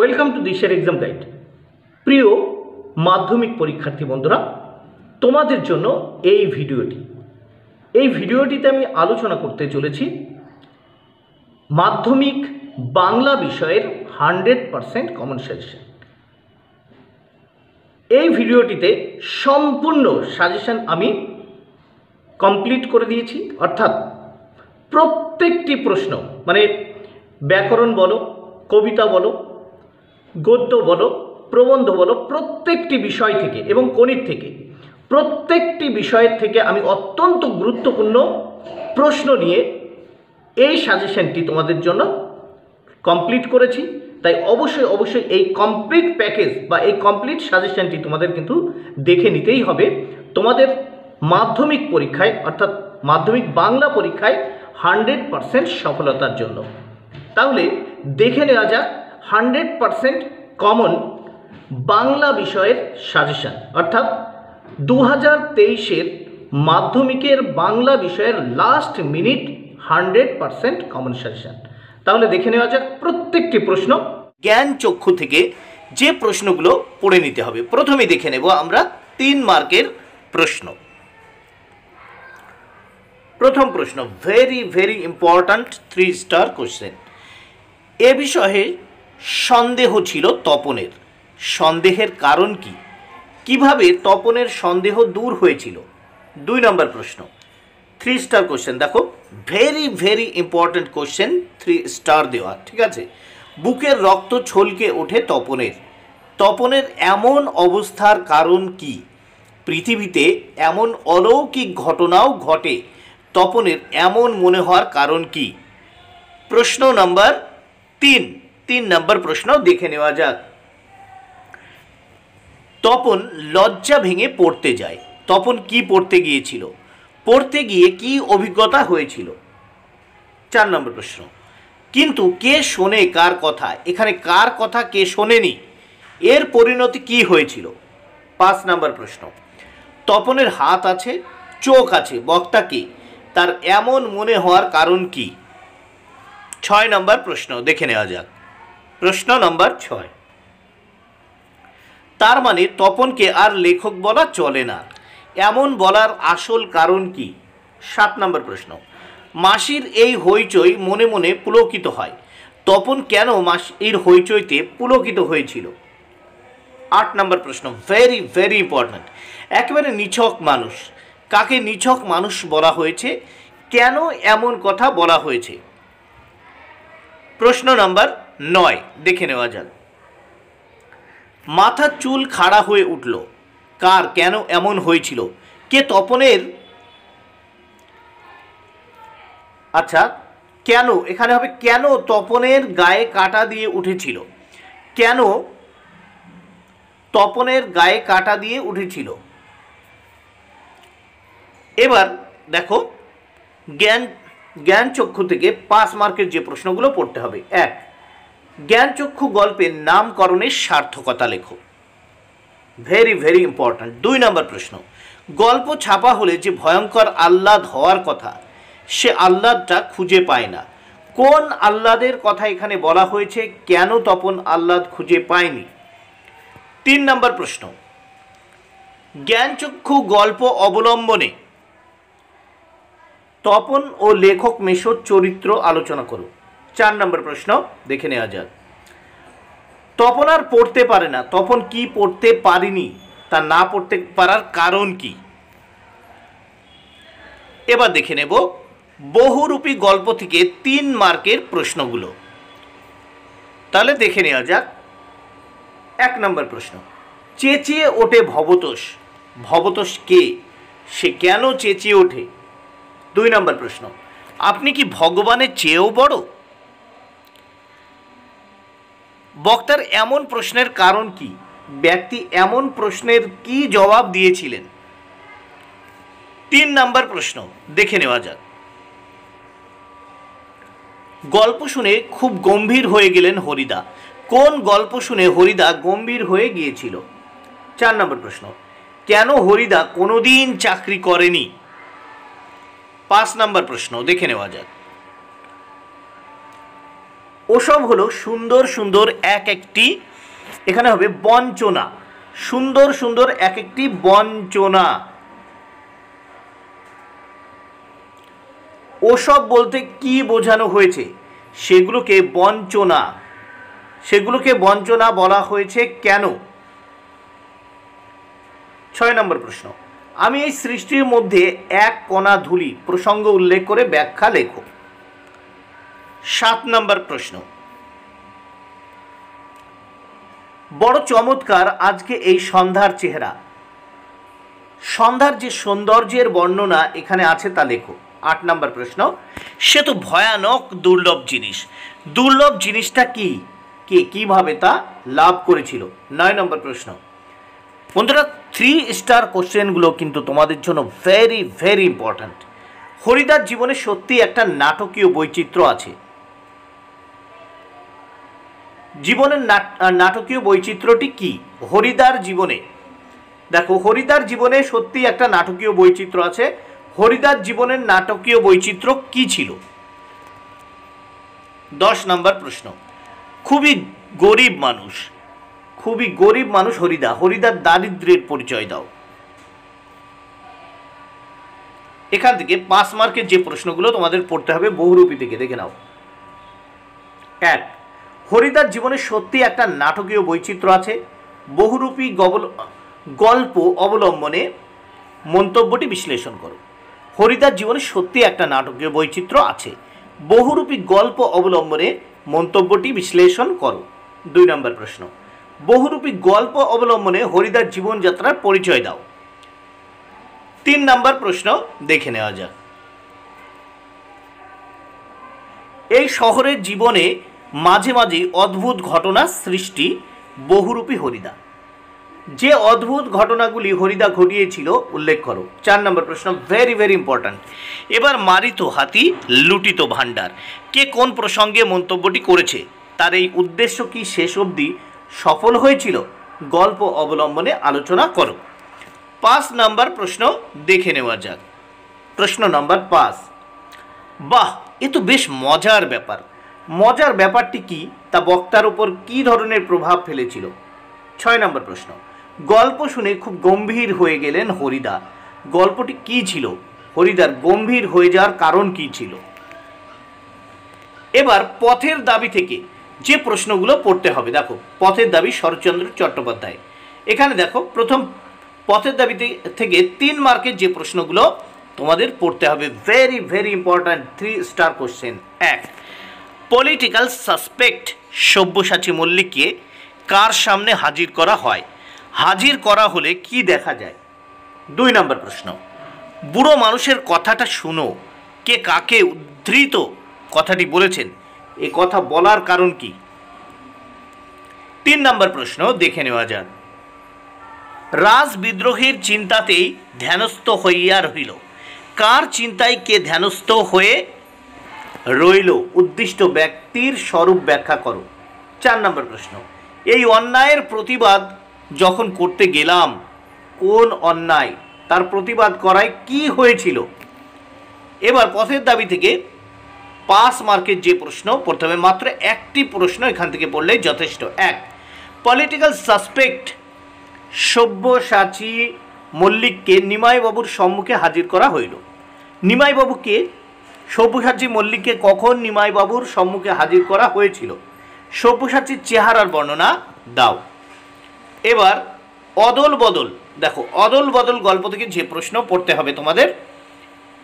welcome to দিশের exam guide প্রিয় মাধ্যমিক পরীক্ষার্থী বন্ধুরা তোমাদের জন্য এই ভিডিওটি এই ভিডিওটিতে আমি আলোচনা করতে চলেছি মাধ্যমিক বাংলা বিষয়ের হান্ড্রেড পারসেন্ট কমন সাজেশন এই ভিডিওটিতে সম্পূর্ণ সাজেশন আমি কমপ্লিট করে দিয়েছি অর্থাৎ প্রত্যেকটি প্রশ্ন মানে ব্যাকরণ বলো কবিতা বলো গদ্য বলো প্রবন্ধ বলো প্রত্যেকটি বিষয় থেকে এবং কণির থেকে প্রত্যেকটি বিষয়ের থেকে আমি অত্যন্ত গুরুত্বপূর্ণ প্রশ্ন নিয়ে এই সাজেশনটি তোমাদের জন্য কমপ্লিট করেছি তাই অবশ্যই অবশ্যই এই কমপ্লিট প্যাকেজ বা এই কমপ্লিট সাজেশনটি তোমাদের কিন্তু দেখে নিতেই হবে তোমাদের মাধ্যমিক পরীক্ষায় অর্থাৎ মাধ্যমিক বাংলা পরীক্ষায় হান্ড্রেড পারসেন্ট সফলতার জন্য তাহলে দেখে নেওয়া যাক হান্ড্রেড পারসেন্ট কমন বাংলা বিষয়ের সাজেশান অর্থাৎ দু হাজার তেইশের মাধ্যমিকের বাংলা বিষয়ের last minute hundred percent common suggestion তাহলে দেখে নেওয়া যাক প্রত্যেকটি প্রশ্ন জ্ঞান চক্ষু থেকে যে প্রশ্নগুলো পড়ে নিতে হবে প্রথমে দেখে নেব আমরা তিন মার্কের প্রশ্ন প্রথম প্রশ্ন very very important three star question এ বিষয়ে সন্দেহ ছিল তপনের সন্দেহের কারণ কি কিভাবে তপনের সন্দেহ দূর হয়েছিল দুই নম্বর প্রশ্ন থ্রি স্টার কোশ্চেন দেখো very very important question three star দেওয়া ঠিক আছে বুকের রক্ত ছলকে ওঠে তপনের তপনের এমন অবস্থার কারণ কি পৃথিবীতে এমন অলৌকিক ঘটনাও ঘটে তপনের এমন মনে হওয়ার কারণ কি প্রশ্ন নম্বর তিন তিন নম্বর প্রশ্ন দেখে নেওয়া যাক তপন লজ্জা ভেঙে পড়তে যায় তপন কি পড়তে গিয়েছিল পড়তে গিয়ে কি অভিজ্ঞতা হয়েছিল চার নম্বর প্রশ্ন কিন্তু কে শোনে কার কথা এখানে কার কথা কে শোনেনি এর পরিণতি কি হয়েছিল পাঁচ নম্বর প্রশ্ন তপনের হাত আছে চোখ আছে বক্তা কি তার এমন মনে হওয়ার কারণ কি ছয় নম্বর প্রশ্ন দেখে নেওয়া যাক প্রশ্ন নম্বর ছয় তার মানে তপনকে আর লেখক বলা চলে না এমন বলার আসল কারণ কি সাত নম্বর প্রশ্ন মাসির এই হইচই মনে মনে পুলকিত হয় তপন কেন মাসির হইচইতে পুলকিত হয়েছিল আট নম্বর প্রশ্ন ভেরি ভেরি ইম্পর্ট্যান্ট একেবারে নিছক মানুষ কাকে নিছক মানুষ বলা হয়েছে কেন এমন কথা বলা হয়েছে প্রশ্ন নাম্বার নয় দেখে নেওয়া যাক মাথার চুল খাড়া হয়ে উঠল কার কেন এমন হয়েছিল কে তপনের আচ্ছা কেন এখানে হবে কেন তপনের গায়ে কাটা দিয়ে উঠেছিল কেন তপনের গায়ে কাটা দিয়ে উঠেছিল এবার দেখো জ্ঞান জ্ঞান চক্ষু থেকে পাঁচ মার্কের যে প্রশ্নগুলো পড়তে হবে এক জ্ঞানচক্ষু গল্পের নামকরণের সার্থকতা লেখো ভেরি ভেরি ইম্পর্ট্যান্ট দুই নম্বর প্রশ্ন গল্প ছাপা হলে যে ভয়ঙ্কর আহ্লাদ হওয়ার কথা সে আহ্লাদটা খুঁজে পায় না কোন আহ্লাদের কথা এখানে বলা হয়েছে কেন তপন আহ্লাদ খুঁজে পায়নি তিন নম্বর প্রশ্ন জ্ঞানচক্ষু গল্প অবলম্বনে তপন ও লেখক মেশর চরিত্র আলোচনা করুন চার নম্বর প্রশ্ন দেখে নেওয়া যাক তপন আর পড়তে পারে না তপন কি পড়তে পারিনি তা না পড়তে পারার কারণ কি এবার দেখে নেব বহুরূপী গল্প থেকে তিন মার্কের প্রশ্নগুলো তাহলে দেখে নেওয়া যাক এক নম্বর প্রশ্ন চেঁচিয়ে ওঠে ভবতোষ ভবতোষ কে সে কেন চেঁচিয়ে ওঠে দুই নম্বর প্রশ্ন আপনি কি ভগবানের চেয়েও বড় বক্তার এমন প্রশ্নের কারণ কি ব্যক্তি এমন প্রশ্নের কি জবাব দিয়েছিলেন তিন নাম্বার প্রশ্ন দেখে নেওয়া যাক গল্প শুনে খুব গম্ভীর হয়ে গেলেন হরিদা কোন গল্প শুনে হরিদা গম্ভীর হয়ে গিয়েছিল চার নম্বর প্রশ্ন কেন হরিদা কোনোদিন চাকরি করেনি পাঁচ নম্বর প্রশ্ন দেখে নেওয়া যাক ওসব হলো সুন্দর সুন্দর এক একটি এখানে হবে বঞ্চনা সুন্দর সুন্দর এক একটি বঞ্চনা ওসব বলতে কি বোঝানো হয়েছে সেগুলোকে বঞ্চনা সেগুলোকে বঞ্চনা বলা হয়েছে কেন ছয় নম্বর প্রশ্ন আমি এই সৃষ্টির মধ্যে এক কণা ধুলি প্রসঙ্গ উল্লেখ করে ব্যাখ্যা লেখো সাত নম্বর প্রশ্ন বড় চমৎকার আজকে এই সন্ধ্যার চেহারা সন্ধ্যার যে সৌন্দর্যের বর্ণনা এখানে আছে তা লেখো আট নম্বর প্রশ্ন সে তো ভয়ানক দুর্লভ জিনিস দুর্লভ জিনিসটা কি কে কীভাবে তা লাভ করেছিল নয় নম্বর প্রশ্ন বন্ধুরা থ্রি স্টার কোশ্চেনগুলো কিন্তু তোমাদের জন্য ভেরি ভেরি ইম্পর্ট্যান্ট হরিদার জীবনে সত্যি একটা নাটকীয় বৈচিত্র্য আছে জীবনের নাটকীয় বৈচিত্র্যটি কি হরিদার জীবনে দেখো হরিদার জীবনে সত্যি একটা নাটকীয় বৈচিত্র্য আছে হরিদার জীবনের নাটকীয় বৈচিত্র্য কি ছিল দশ নম্বর প্রশ্ন খুবই গরিব মানুষ খুবই গরিব মানুষ হরিদা হরিদার দারিদ্রের পরিচয় দাও এখান থেকে পাঁচ মার্কের যে প্রশ্নগুলো তোমাদের পড়তে হবে বহুরূপী থেকে দেখে নাও এক হরিদার জীবনে সত্যি একটা নাটকীয় বৈচিত্র্য আছে বহুরূপী গবল গল্প অবলম্বনে মন্তব্যটি বিশ্লেষণ করো হরিদার জীবনে সত্যি একটা নাটকীয় বৈচিত্র্য আছে বহুরূপী গল্প অবলম্বনে মন্তব্যটি বিশ্লেষণ করো দুই নম্বর প্রশ্ন বহুরূপী গল্প অবলম্বনে হরিদার জীবনযাত্রার পরিচয় দাও তিন নম্বর প্রশ্ন দেখে নেওয়া যাক এই শহরের জীবনে মাঝে মাঝে অদ্ভুত ঘটনা সৃষ্টি বহুরূপী হরিদা যে অদ্ভুত ঘটনাগুলি হরিদা ঘটিয়েছিল উল্লেখ করো চার নম্বর প্রশ্ন ভেরি ভেরি ইম্পর্ট্যান্ট এবার মারিত হাতি লুটিত ভাণ্ডার কে কোন প্রসঙ্গে মন্তব্যটি করেছে তার এই উদ্দেশ্য কি শেষ অবধি সফল হয়েছিল গল্প অবলম্বনে আলোচনা করো পাঁচ নাম্বার প্রশ্ন দেখে নেওয়া যাক প্রশ্ন নাম্বার পাঁচ বাহ এ তো বেশ মজার ব্যাপার মজার ব্যাপারটি কি তা বক্তার উপর কি ধরনের প্রভাব ফেলেছিল ছয় নম্বর প্রশ্ন গল্প শুনে খুব গম্ভীর হয়ে গেলেন হরিদা গল্পটি কি ছিল হরিদার গম্ভীর হয়ে যাওয়ার কারণ কি ছিল এবার পথের দাবি থেকে যে প্রশ্নগুলো পড়তে হবে দেখো পথের দাবি শরৎচন্দ্র চট্টোপাধ্যায় এখানে দেখো প্রথম পথের দাবি থেকে তিন মার্কের যে প্রশ্নগুলো তোমাদের পড়তে হবে very very important three star question এক পলিটিক্যাল সাসপেক্ট সব্যসাচী মল্লিককে কার সামনে হাজির করা হয় হাজির করা হলে কি দেখা যায় দুই নম্বর প্রশ্ন বুড়ো মানুষের কথাটা শুনো কে কাকে উদ্ধৃত কথাটি বলেছেন এ কথা বলার কারণ কি তিন নম্বর প্রশ্ন দেখে নেওয়া যাক রাজ বিদ্রোহীর চিন্তাতেই ধ্যানস্থ হইয়া রহিল কার চিন্তায় কে ধ্যানস্থ হয়ে রইল উদ্দিষ্ট ব্যক্তির স্বরূপ ব্যাখ্যা করো চার নম্বর প্রশ্ন এই অন্যায়ের প্রতিবাদ যখন করতে গেলাম কোন অন্যায় তার প্রতিবাদ করায় কি হয়েছিল এবার পথের দাবি থেকে পাস মার্কের যে প্রশ্ন প্রথমে মাত্র একটি প্রশ্ন এখান থেকে পড়লে যথেষ্ট এক পলিটিক্যাল সাসপেক্ট সব্যসাচী মল্লিককে নিমাইবাবুর সম্মুখে হাজির করা হইল নিমাইবাবুকে সব্যসাচী মল্লিককে কখন নিমাইবাবুর সম্মুখে হাজির করা হয়েছিল সব্যসাচীর চেহারার বর্ণনা দাও এবার অদল বদল দেখো অদল বদল গল্প থেকে যে প্রশ্ন পড়তে হবে তোমাদের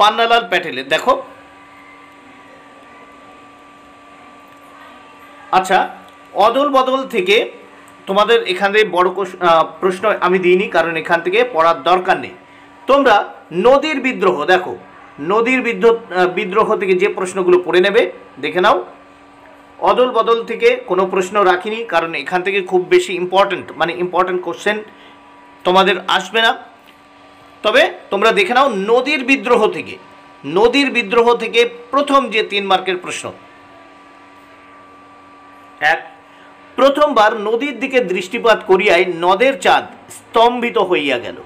পান্নালাল প্যাটেলের দেখো আচ্ছা অদল বদল থেকে তোমাদের এখানে বড় প্রশ্ন আমি দিইনি কারণ এখান থেকে পড়ার দরকার নেই তোমরা নদীর বিদ্রোহ দেখো নদীর বিদ্যুৎ বিদ্রোহ থেকে যে প্রশ্নগুলো পড়ে নেবে দেখে নাও অদল বদল থেকে কোনো প্রশ্ন রাখিনি কারণ এখান থেকে খুব বেশি ইম্পর্ট্যান্ট মানে ইম্পর্ট্যান্ট কোশ্চেন তোমাদের আসবে না তবে তোমরা দেখে নাও নদীর বিদ্রোহ থেকে নদীর বিদ্রোহ থেকে প্রথম যে তিন মার্কের প্রশ্ন এক প্রথমবার নদীর দিকে দৃষ্টিপাত করিয়ায় নদের চাঁদ স্তম্ভিত হইয়া গেল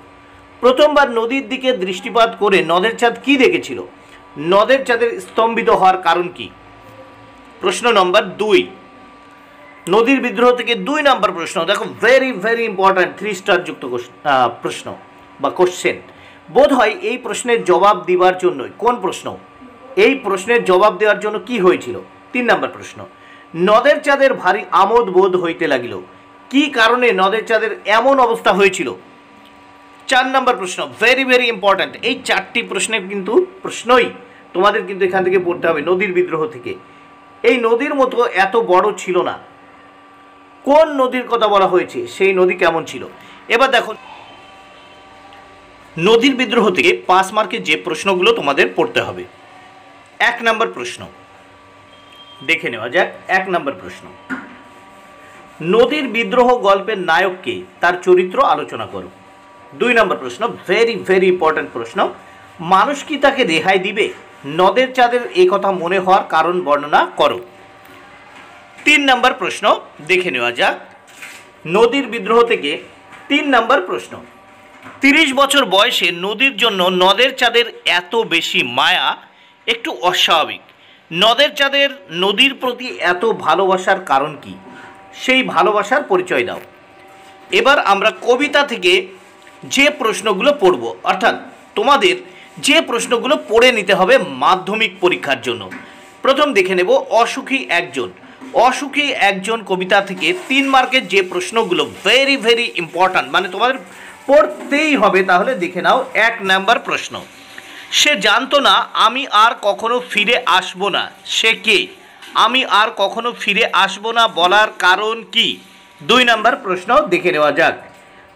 প্রথমবার নদীর দিকে দৃষ্টিপাত করে নদের চাঁদ কী দেখেছিল নদের চাঁদের স্তম্ভিত হওয়ার কারণ কি প্রশ্ন নম্বর দুই নদীর বিদ্রোহ থেকে দুই নম্বর প্রশ্ন দেখো very very important three star যুক্ত প্রশ্ন বা কোশ্চেন বোধ হয় এই প্রশ্নের জবাব দেওয়ার জন্যই কোন প্রশ্ন এই প্রশ্নের জবাব দেওয়ার জন্য কি হয়েছিল তিন নম্বর প্রশ্ন নদের চাঁদের ভারী আমোদ বোধ হইতে লাগিল কি কারণে নদের চাঁদের এমন অবস্থা হয়েছিল চার নম্বর প্রশ্ন ভেরি ভেরি ইম্পর্ট্যান্ট এই চারটি প্রশ্নের কিন্তু প্রশ্নই তোমাদের কিন্তু এখান থেকে পড়তে হবে নদীর বিদ্রোহ থেকে এই নদীর মতো এত বড় ছিল না কোন নদীর কথা বলা হয়েছে সেই নদী কেমন ছিল এবার দেখো নদীর বিদ্রোহ থেকে পাঁচ মার্কের যে প্রশ্নগুলো তোমাদের পড়তে হবে এক নম্বর প্রশ্ন দেখে নেওয়া যাক এক নম্বর প্রশ্ন নদীর বিদ্রোহ গল্পের নায়ককে তার চরিত্র আলোচনা করো দুই নম্বর প্রশ্ন ভেরি ভেরি ইম্পর্ট্যান্ট প্রশ্ন মানুষ কি তাকে রেহাই দিবে নদের চাঁদের এই কথা মনে হওয়ার কারণ বর্ণনা করো তিন নম্বর প্রশ্ন দেখে নেওয়া যাক নদীর বিদ্রোহ থেকে তিন নম্বর প্রশ্ন তিরিশ বছর বয়সে নদীর জন্য নদের চাঁদের এত বেশি মায়া একটু অস্বাভাবিক নদের চাঁদের নদীর প্রতি এত ভালোবাসার কারণ কি সেই ভালোবাসার পরিচয় দাও এবার আমরা কবিতা থেকে যে প্রশ্নগুলো পড়ব অর্থাৎ তোমাদের যে প্রশ্নগুলো পড়ে নিতে হবে মাধ্যমিক পরীক্ষার জন্য প্রথম দেখে নেব অসুখী একজন অসুখী একজন কবিতা থেকে তিন মার্কের যে প্রশ্নগুলো ভেরি ভেরি ইম্পর্ট্যান্ট মানে তোমাদের পড়তেই হবে তাহলে দেখে নাও এক নাম্বার প্রশ্ন সে জানতো না আমি আর কখনো ফিরে আসবো না সে কে আমি আর কখনো ফিরে আসবো না বলার কারণ কি দুই নাম্বার প্রশ্ন দেখে নেওয়া যাক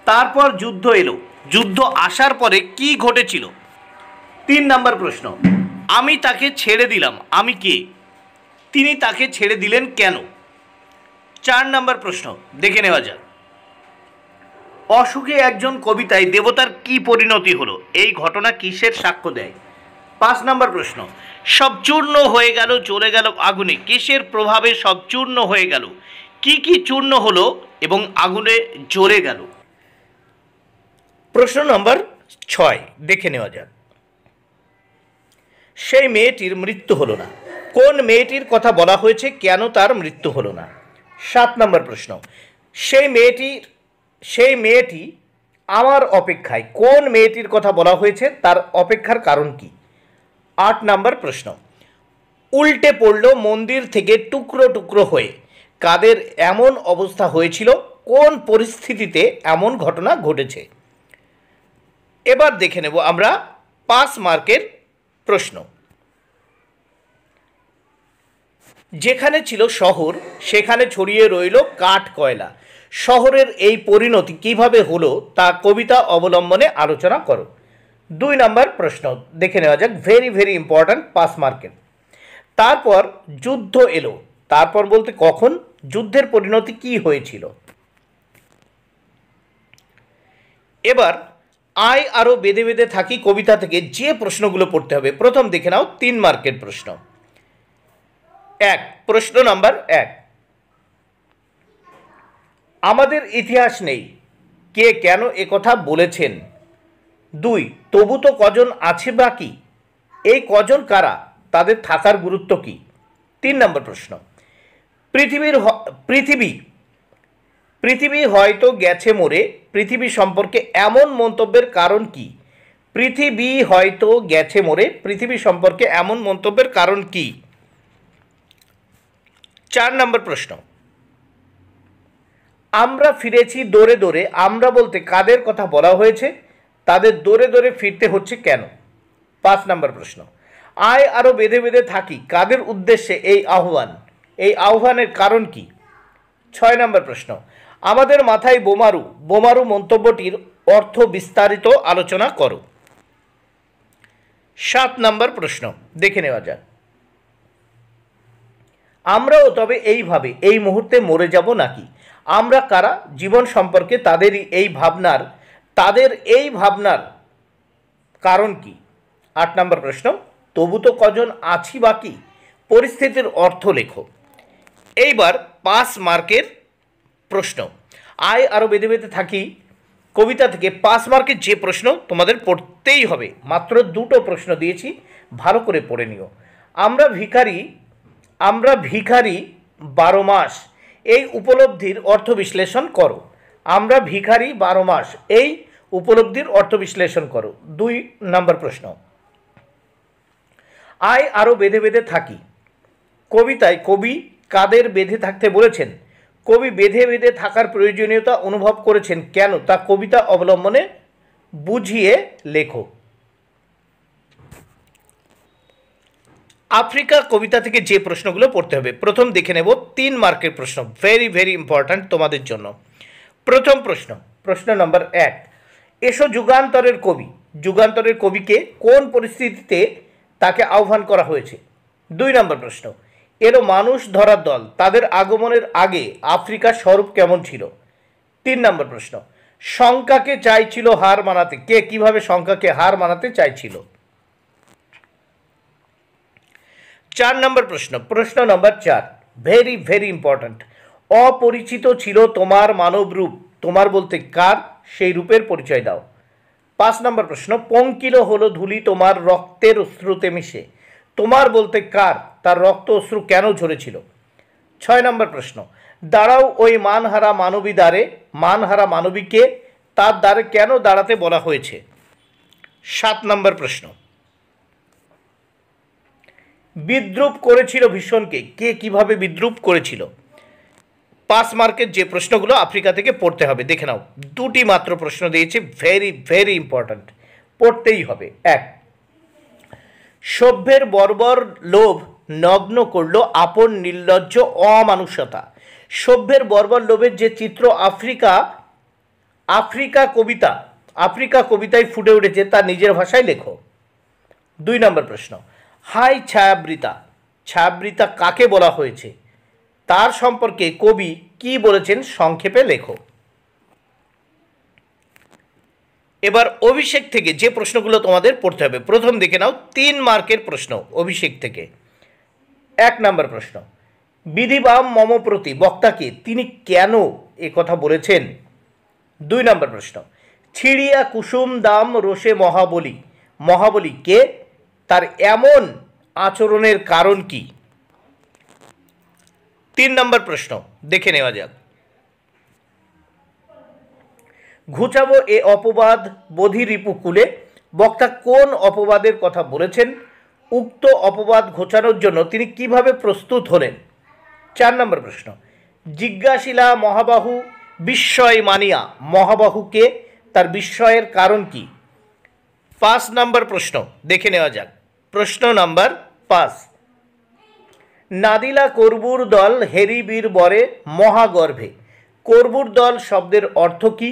তারপর যুদ্ধ এলো যুদ্ধ আসার পরে কি ঘটেছিল তিন নম্বর প্রশ্ন আমি তাকে ছেড়ে দিলাম আমি কে তিনি তাকে ছেড়ে দিলেন কেন চার নম্বর প্রশ্ন দেখে নেওয়া যাক অসুখে একজন কবিতায় দেবতার কি পরিণতি হলো এই ঘটনা কিসের সাক্ষ্য দেয় পাঁচ নম্বর প্রশ্ন সব চূর্ণ হয়ে গেল চলে গেল আগুনে কিসের প্রভাবে সব চূর্ণ হয়ে গেল কি কি চূর্ণ হলো এবং আগুনে জ্বলে গেল প্রশ্ন নম্বর ছয় দেখে নেওয়া যাক সেই মেয়েটির মৃত্যু হলো না কোন মেয়েটির কথা বলা হয়েছে কেন তার মৃত্যু হলো না সাত নম্বর প্রশ্ন সেই মেয়েটির সেই মেয়েটি আমার অপেক্ষায় কোন মেয়েটির কথা বলা হয়েছে তার অপেক্ষার কারণ কি আট নম্বর প্রশ্ন উল্টে পড়ল মন্দির থেকে টুকরো টুকরো হয়ে কাদের এমন অবস্থা হয়েছিল কোন পরিস্থিতিতে এমন ঘটনা ঘটেছে এবার দেখে নেব আমরা পাঁচ মার্কের প্রশ্ন যেখানে ছিল শহর সেখানে ছড়িয়ে রইল কাঠ কয়লা শহরের এই পরিণতি কিভাবে হলো তা কবিতা অবলম্বনে আলোচনা করো দুই নম্বর প্রশ্ন দেখে নেওয়া যাক ভেরি ভেরি ইম্পর্ট্যান্ট পাস মার্কেট তারপর যুদ্ধ এলো তারপর বলতে কখন যুদ্ধের পরিণতি কি হয়েছিল এবার আয় আরও বেঁধে বেঁধে থাকি কবিতা থেকে যে প্রশ্নগুলো পড়তে হবে প্রথম দেখে নাও তিন মার্কের প্রশ্ন এক প্রশ্ন নাম্বার এক আমাদের ইতিহাস নেই কে কেন কথা বলেছেন দুই তবু তো কজন আছে বাকি এই কজন কারা তাদের থাকার গুরুত্ব কি তিন নম্বর প্রশ্ন পৃথিবীর পৃথিবী পৃথিবী হয়তো গেছে মোড়ে পৃথিবী সম্পর্কে এমন মন্তব্যের কারণ কি পৃথিবী হয়তো গেছে মরে পৃথিবী সম্পর্কে এমন মন্তব্যের কারণ কি চার নম্বর প্রশ্ন আমরা ফিরেছি দৌড়ে দৌড়ে আমরা বলতে কাদের কথা বলা হয়েছে তাদের দৌড়ে দৌড়ে ফিরতে হচ্ছে কেন পাঁচ নম্বর প্রশ্ন আয় আরও বেঁধে বেঁধে থাকি কাদের উদ্দেশ্যে এই আহ্বান এই আহ্বানের কারণ কি ছয় নম্বর প্রশ্ন আমাদের মাথায় বোমারু বোমারু মন্তব্যটির অর্থ বিস্তারিত আলোচনা করো সাত নম্বর প্রশ্ন দেখে নেওয়া যাক আমরাও তবে এইভাবে এই মুহূর্তে মরে যাব নাকি আমরা কারা জীবন সম্পর্কে তাদেরই এই ভাবনার তাদের এই ভাবনার কারণ কি আট নম্বর প্রশ্ন তবু তো কজন আছি বাকি পরিস্থিতির অর্থ লেখো এইবার পাঁচ মার্কের প্রশ্ন আয় আরও বেঁধে বেঁধে থাকি কবিতা থেকে পাঁচ মার্কের যে প্রশ্ন তোমাদের পড়তেই হবে মাত্র দুটো প্রশ্ন দিয়েছি ভালো করে পড়ে নিও আমরা ভিখারি আমরা ভিখারি বারো মাস এই উপলব্ধির অর্থ বিশ্লেষণ করো আমরা ভিখারি বারো মাস এই উপলব্ধির অর্থ বিশ্লেষণ করো দুই নম্বর প্রশ্ন আয় আরও বেঁধে বেঁধে থাকি কবিতায় কবি কাদের বেঁধে থাকতে বলেছেন কবি বেঁধে বেঁধে থাকার প্রয়োজনীয়তা অনুভব করেছেন কেন তা কবিতা অবলম্বনে বুঝিয়ে লেখো আফ্রিকা কবিতা থেকে যে প্রশ্নগুলো পড়তে হবে প্রথম দেখে নেব তিন মার্কের প্রশ্ন ভেরি ভেরি ইম্পর্ট্যান্ট তোমাদের জন্য প্রথম প্রশ্ন প্রশ্ন নম্বর এক এসো যুগান্তরের কবি যুগান্তরের কবিকে কোন পরিস্থিতিতে তাকে আহ্বান করা হয়েছে দুই নম্বর প্রশ্ন এলো মানুষ ধরার দল তাদের আগমনের আগে আফ্রিকার স্বরূপ কেমন ছিল তিন নম্বর প্রশ্ন শঙ্কাকে চাইছিল হার মানাতে কে কিভাবে শঙ্কাকে হার মানাতে চাইছিল চার নম্বর প্রশ্ন প্রশ্ন নম্বর চার ভেরি ভেরি ইম্পর্ট্যান্ট অপরিচিত ছিল তোমার মানব রূপ তোমার বলতে কার সেই রূপের পরিচয় দাও পাঁচ নম্বর প্রশ্ন পঙ্কিল হলো ধুলি তোমার রক্তের স্রোতে মিশে তোমার বলতে কার তার রক্ত অশ্রু কেন ঝরেছিল ছয় নম্বর প্রশ্ন দাঁড়াও ওই মানহারা মানবী দ্বারে মানহারা মানবীকে তার দ্বারে কেন দাঁড়াতে বলা হয়েছে সাত নম্বর প্রশ্ন বিদ্রুপ করেছিল ভীষণকে কে কিভাবে বিদ্রুপ করেছিল পাস মার্কের যে প্রশ্নগুলো আফ্রিকা থেকে পড়তে হবে দেখে নাও দুটি মাত্র প্রশ্ন দিয়েছে ভেরি ভেরি ইম্পর্ট্যান্ট পড়তেই হবে এক সভ্যের বর্বর লোভ নগ্ন করল আপন নির্লজ্জ অমানুষতা সভ্যের বর্বর লোভের যে চিত্র আফ্রিকা আফ্রিকা কবিতা আফ্রিকা কবিতায় ফুটে উঠেছে তা নিজের ভাষায় লেখো দুই নম্বর প্রশ্ন হাই ছায়াবৃতা ছায়াবৃতা কাকে বলা হয়েছে তার সম্পর্কে কবি কি বলেছেন সংক্ষেপে লেখো এবার অভিষেক থেকে যে প্রশ্নগুলো তোমাদের পড়তে হবে প্রথম দেখে নাও তিন মার্কের প্রশ্ন অভিষেক থেকে এক নাম্বার প্রশ্ন বিধি বা মমপ্রতি বক্তাকে তিনি কেন এ কথা বলেছেন দুই নম্বর প্রশ্ন ছিড়িয়া কুসুম দাম রোষে মহাবলী মহাবলী কে তার এমন আচরণের কারণ কি তিন নম্বর প্রশ্ন দেখে নেওয়া যাক ঘুচাবো এ অপবাদ বোধিরিপুকুলে বক্তা কোন অপবাদের কথা বলেছেন উক্ত অপবাদ ঘোচানোর জন্য তিনি কিভাবে প্রস্তুত হলেন চার নম্বর প্রশ্ন জিজ্ঞাসিলা মহাবাহু বিস্ময় মানিয়া মহাবাহুকে তার বিস্ময়ের কারণ কি পাঁচ নম্বর প্রশ্ন দেখে নেওয়া যাক প্রশ্ন নম্বর পাঁচ নাদিলা করবুর দল হেরিবীর বরে মহাগর্ভে করবুর দল শব্দের অর্থ কী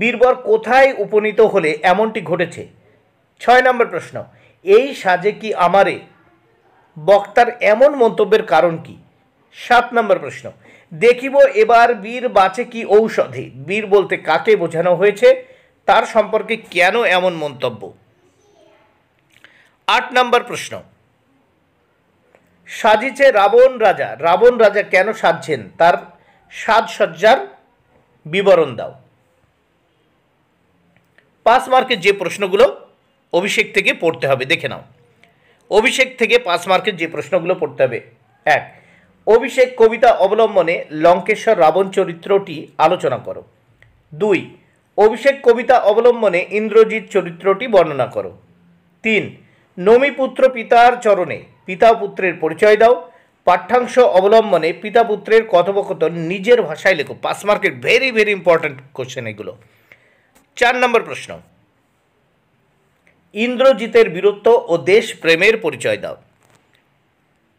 বীরবর কোথায় উপনীত হলে এমনটি ঘটেছে ছয় নম্বর প্রশ্ন এই সাজে কি আমারে বক্তার এমন মন্তব্যের কারণ কি সাত নম্বর প্রশ্ন দেখিব এবার বীর বাঁচে কি ঔষধে বীর বলতে কাকে বোঝানো হয়েছে তার সম্পর্কে কেন এমন মন্তব্য আট নম্বর প্রশ্ন সাজিছে রাবণ রাজা রাবণ রাজা কেন সাজছেন তার সাজসজ্জার বিবরণ দাও পাঁচ মার্কের যে প্রশ্নগুলো অভিষেক থেকে পড়তে হবে দেখে নাও অভিষেক থেকে পাঁচ মার্কের যে প্রশ্নগুলো পড়তে হবে এক অভিষেক কবিতা অবলম্বনে লঙ্কেশ্বর রাবণ চরিত্রটি আলোচনা করো দুই অভিষেক কবিতা অবলম্বনে ইন্দ্রজিৎ চরিত্রটি বর্ণনা করো তিন নমিপুত্র পিতার চরণে পিতা পুত্রের পরিচয় দাও পাঠ্যাংশ অবলম্বনে পিতা পুত্রের কথোপকথন নিজের ভাষায় লেখো পাঁচ মার্কের ভেরি ভেরি ইম্পর্ট্যান্ট কোশ্চেন এগুলো চার নম্বর প্রশ্ন ইন্দ্রজিতের বীরত্ব ও দেশ প্রেমের পরিচয় দাও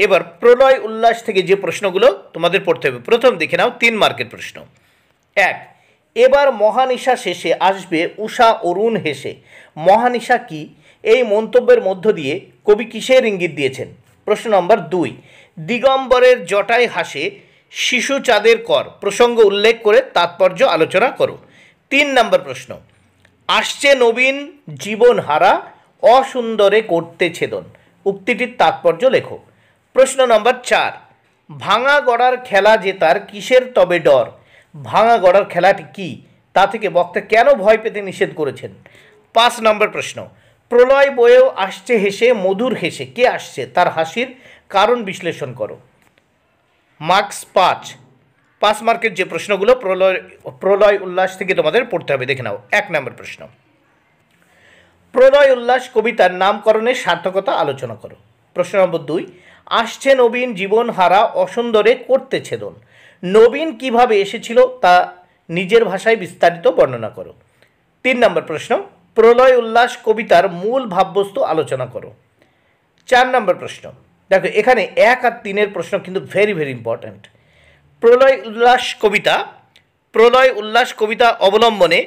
এবার প্রলয় উল্লাস থেকে যে প্রশ্নগুলো তোমাদের পড়তে হবে প্রথম দেখে নাও তিন মার্কের প্রশ্ন এক এবার মহানিশা শেষে আসবে উষা অরুণ হেসে মহানিশা কি এই মন্তব্যের মধ্য দিয়ে কবি কিসের ইঙ্গিত দিয়েছেন প্রশ্ন নম্বর দুই দিগম্বরের জটায় হাসে শিশু চাঁদের কর প্রসঙ্গ উল্লেখ করে তাৎপর্য আলোচনা করো তিন নম্বর প্রশ্ন আসছে নবীন জীবন হারা অসুন্দরে করতে ছেদন উক্তিটির তাৎপর্য লেখো প্রশ্ন নম্বর চার ভাঙা গড়ার খেলা জেতার কিসের তবে ডর ভাঙা গড়ার খেলাটি কি তা থেকে বক্তা কেন ভয় পেতে নিষেধ করেছেন পাঁচ নম্বর প্রশ্ন প্রলয় বয়েও আসছে হেসে মধুর হেসে কে আসছে তার হাসির কারণ বিশ্লেষণ করো মার্কস পাঁচ পাঁচ মার্কের যে প্রশ্নগুলো প্রলয় প্রলয় উল্লাস থেকে তোমাদের পড়তে হবে দেখে নাও এক নম্বর প্রশ্ন প্রলয় উল্লাস কবিতার নামকরণের সার্থকতা আলোচনা করো প্রশ্ন নম্বর দুই আসছে নবীন জীবন হারা অসুন্দরে করতে ছেদন নবীন কিভাবে এসেছিল তা নিজের ভাষায় বিস্তারিত বর্ণনা করো তিন নম্বর প্রশ্ন প্রলয় উল্লাস কবিতার মূল ভাববস্তু আলোচনা করো চার নম্বর প্রশ্ন দেখো এখানে এক আর তিনের প্রশ্ন কিন্তু ভেরি ভেরি ইম্পর্ট্যান্ট প্রলয় উল্লাস কবিতা প্রলয় উল্লাস কবিতা অবলম্বনে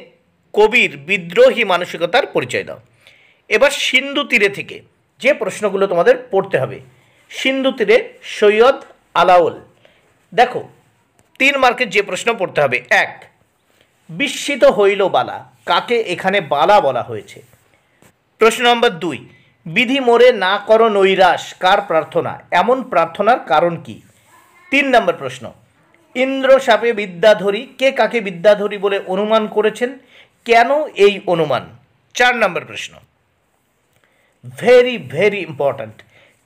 কবির বিদ্রোহী মানসিকতার পরিচয় দাও এবার সিন্ধু তীরে থেকে যে প্রশ্নগুলো তোমাদের পড়তে হবে সিন্ধু তীরে সৈয়দ আলাউল দেখো তিন মার্কের যে প্রশ্ন পড়তে হবে এক বিস্মিত হইল বালা কাকে এখানে বালা বলা হয়েছে প্রশ্ন নম্বর দুই বিধি মোড়ে না কর নৈরাস কার প্রার্থনা এমন প্রার্থনার কারণ কি তিন নম্বর প্রশ্ন ইন্দ্র সাপে বিদ্যাধরী কে কাকে বিদ্যাধরী বলে অনুমান করেছেন কেন এই অনুমান চার নম্বর প্রশ্ন ভেরি ভেরি ইম্পর্ট্যান্ট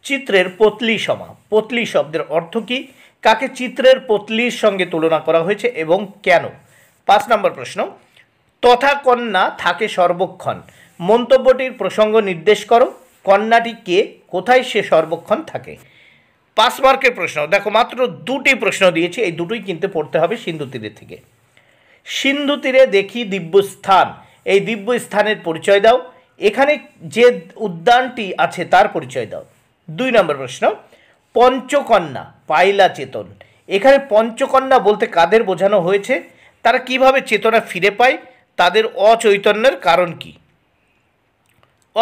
চিত্রের পতলি সমা পতলি শব্দের অর্থ কী কাকে চিত্রের পতলির সঙ্গে তুলনা করা হয়েছে এবং কেন পাঁচ নম্বর প্রশ্ন তথা কন্যা থাকে সর্বক্ষণ মন্তব্যটির প্রসঙ্গ নির্দেশ করো কন্যাটি কে কোথায় সে সর্বক্ষণ থাকে পাঁচ মার্কের প্রশ্ন দেখো মাত্র দুটি প্রশ্ন দিয়েছি এই দুটোই কিনতে পড়তে হবে সিন্ধু তীরের থেকে সিন্ধু তীরে দেখি দিব্য স্থান এই দিব্য স্থানের পরিচয় দাও এখানে যে উদ্যানটি আছে তার পরিচয় দাও দুই নম্বর প্রশ্ন পঞ্চকন্যা পাইলা চেতন এখানে পঞ্চকন্যা বলতে কাদের বোঝানো হয়েছে তারা কিভাবে চেতনা ফিরে পায় তাদের অচৈতন্যের কারণ কি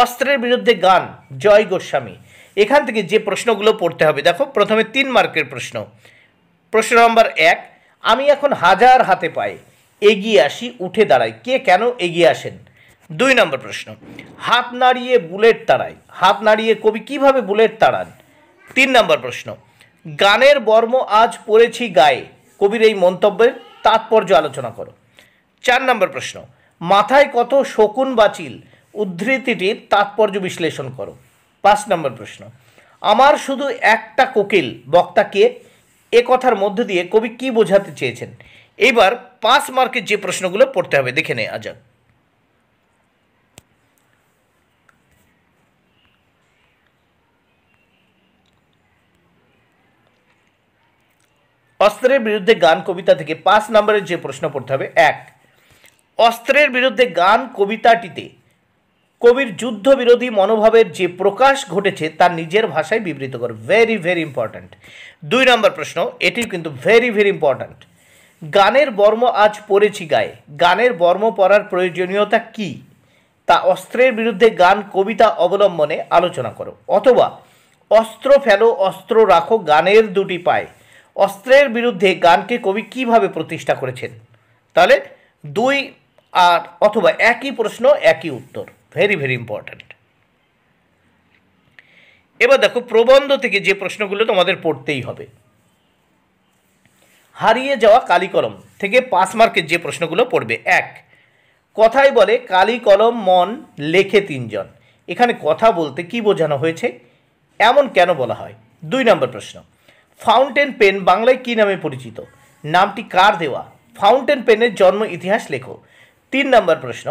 অস্ত্রের বিরুদ্ধে গান জয় গোস্বামী এখান থেকে যে প্রশ্নগুলো পড়তে হবে দেখো প্রথমে তিন মার্কের প্রশ্ন প্রশ্ন নম্বর এক আমি এখন হাজার হাতে পাই এগিয়ে আসি উঠে দাঁড়াই কে কেন এগিয়ে আসেন দুই নম্বর প্রশ্ন হাত নাড়িয়ে বুলেট তাড়ায় হাত নাড়িয়ে কবি কিভাবে বুলেট তাড়ান তিন নম্বর প্রশ্ন গানের বর্ম আজ পড়েছি গায়ে কবির এই মন্তব্যের তাৎপর্য আলোচনা করো চার নম্বর প্রশ্ন মাথায় কত শকুন বাচিল উদ্ধৃতিটির তাৎপর্য বিশ্লেষণ করো পাঁচ নম্বর প্রশ্ন আমার শুধু একটা কোকিল বক্তাকে এ কথার মধ্য দিয়ে কবি কি বোঝাতে চেয়েছেন এবার পাঁচ মার্কের যে প্রশ্নগুলো পড়তে হবে দেখে নে আজাদ অস্ত্রের বিরুদ্ধে গান কবিতা থেকে পাঁচ নম্বরের যে প্রশ্ন পড়তে হবে এক অস্ত্রের বিরুদ্ধে গান কবিতাটিতে কবির যুদ্ধবিরোধী মনোভাবের যে প্রকাশ ঘটেছে তার নিজের ভাষায় বিবৃত করে ভেরি ভেরি ইম্পর্ট্যান্ট দুই নম্বর প্রশ্ন এটিও কিন্তু ভেরি ভেরি ইম্পর্ট্যান্ট গানের বর্ম আজ পড়েছি গায়ে গানের বর্ম পড়ার প্রয়োজনীয়তা কি তা অস্ত্রের বিরুদ্ধে গান কবিতা অবলম্বনে আলোচনা করো অথবা অস্ত্র ফেলো অস্ত্র রাখো গানের দুটি পায় অস্ত্রের বিরুদ্ধে গানকে কবি কিভাবে প্রতিষ্ঠা করেছেন তাহলে দুই আর অথবা একই প্রশ্ন একই উত্তর ভেরি ভেরি ইম্পর্ট্যান্ট এবার দেখো প্রবন্ধ থেকে যে প্রশ্নগুলো তোমাদের পড়তেই হবে হারিয়ে যাওয়া কালিকলম থেকে পাঁচ মার্কের যে প্রশ্নগুলো পড়বে এক কথাই বলে কালিকলম মন লেখে তিনজন এখানে কথা বলতে কি বোঝানো হয়েছে এমন কেন বলা হয় দুই নম্বর প্রশ্ন ফাউন্টেন পেন বাংলায় কি নামে পরিচিত নামটি কার দেওয়া ফাউন্টেন পেনের জন্ম ইতিহাস লেখো তিন নম্বর প্রশ্ন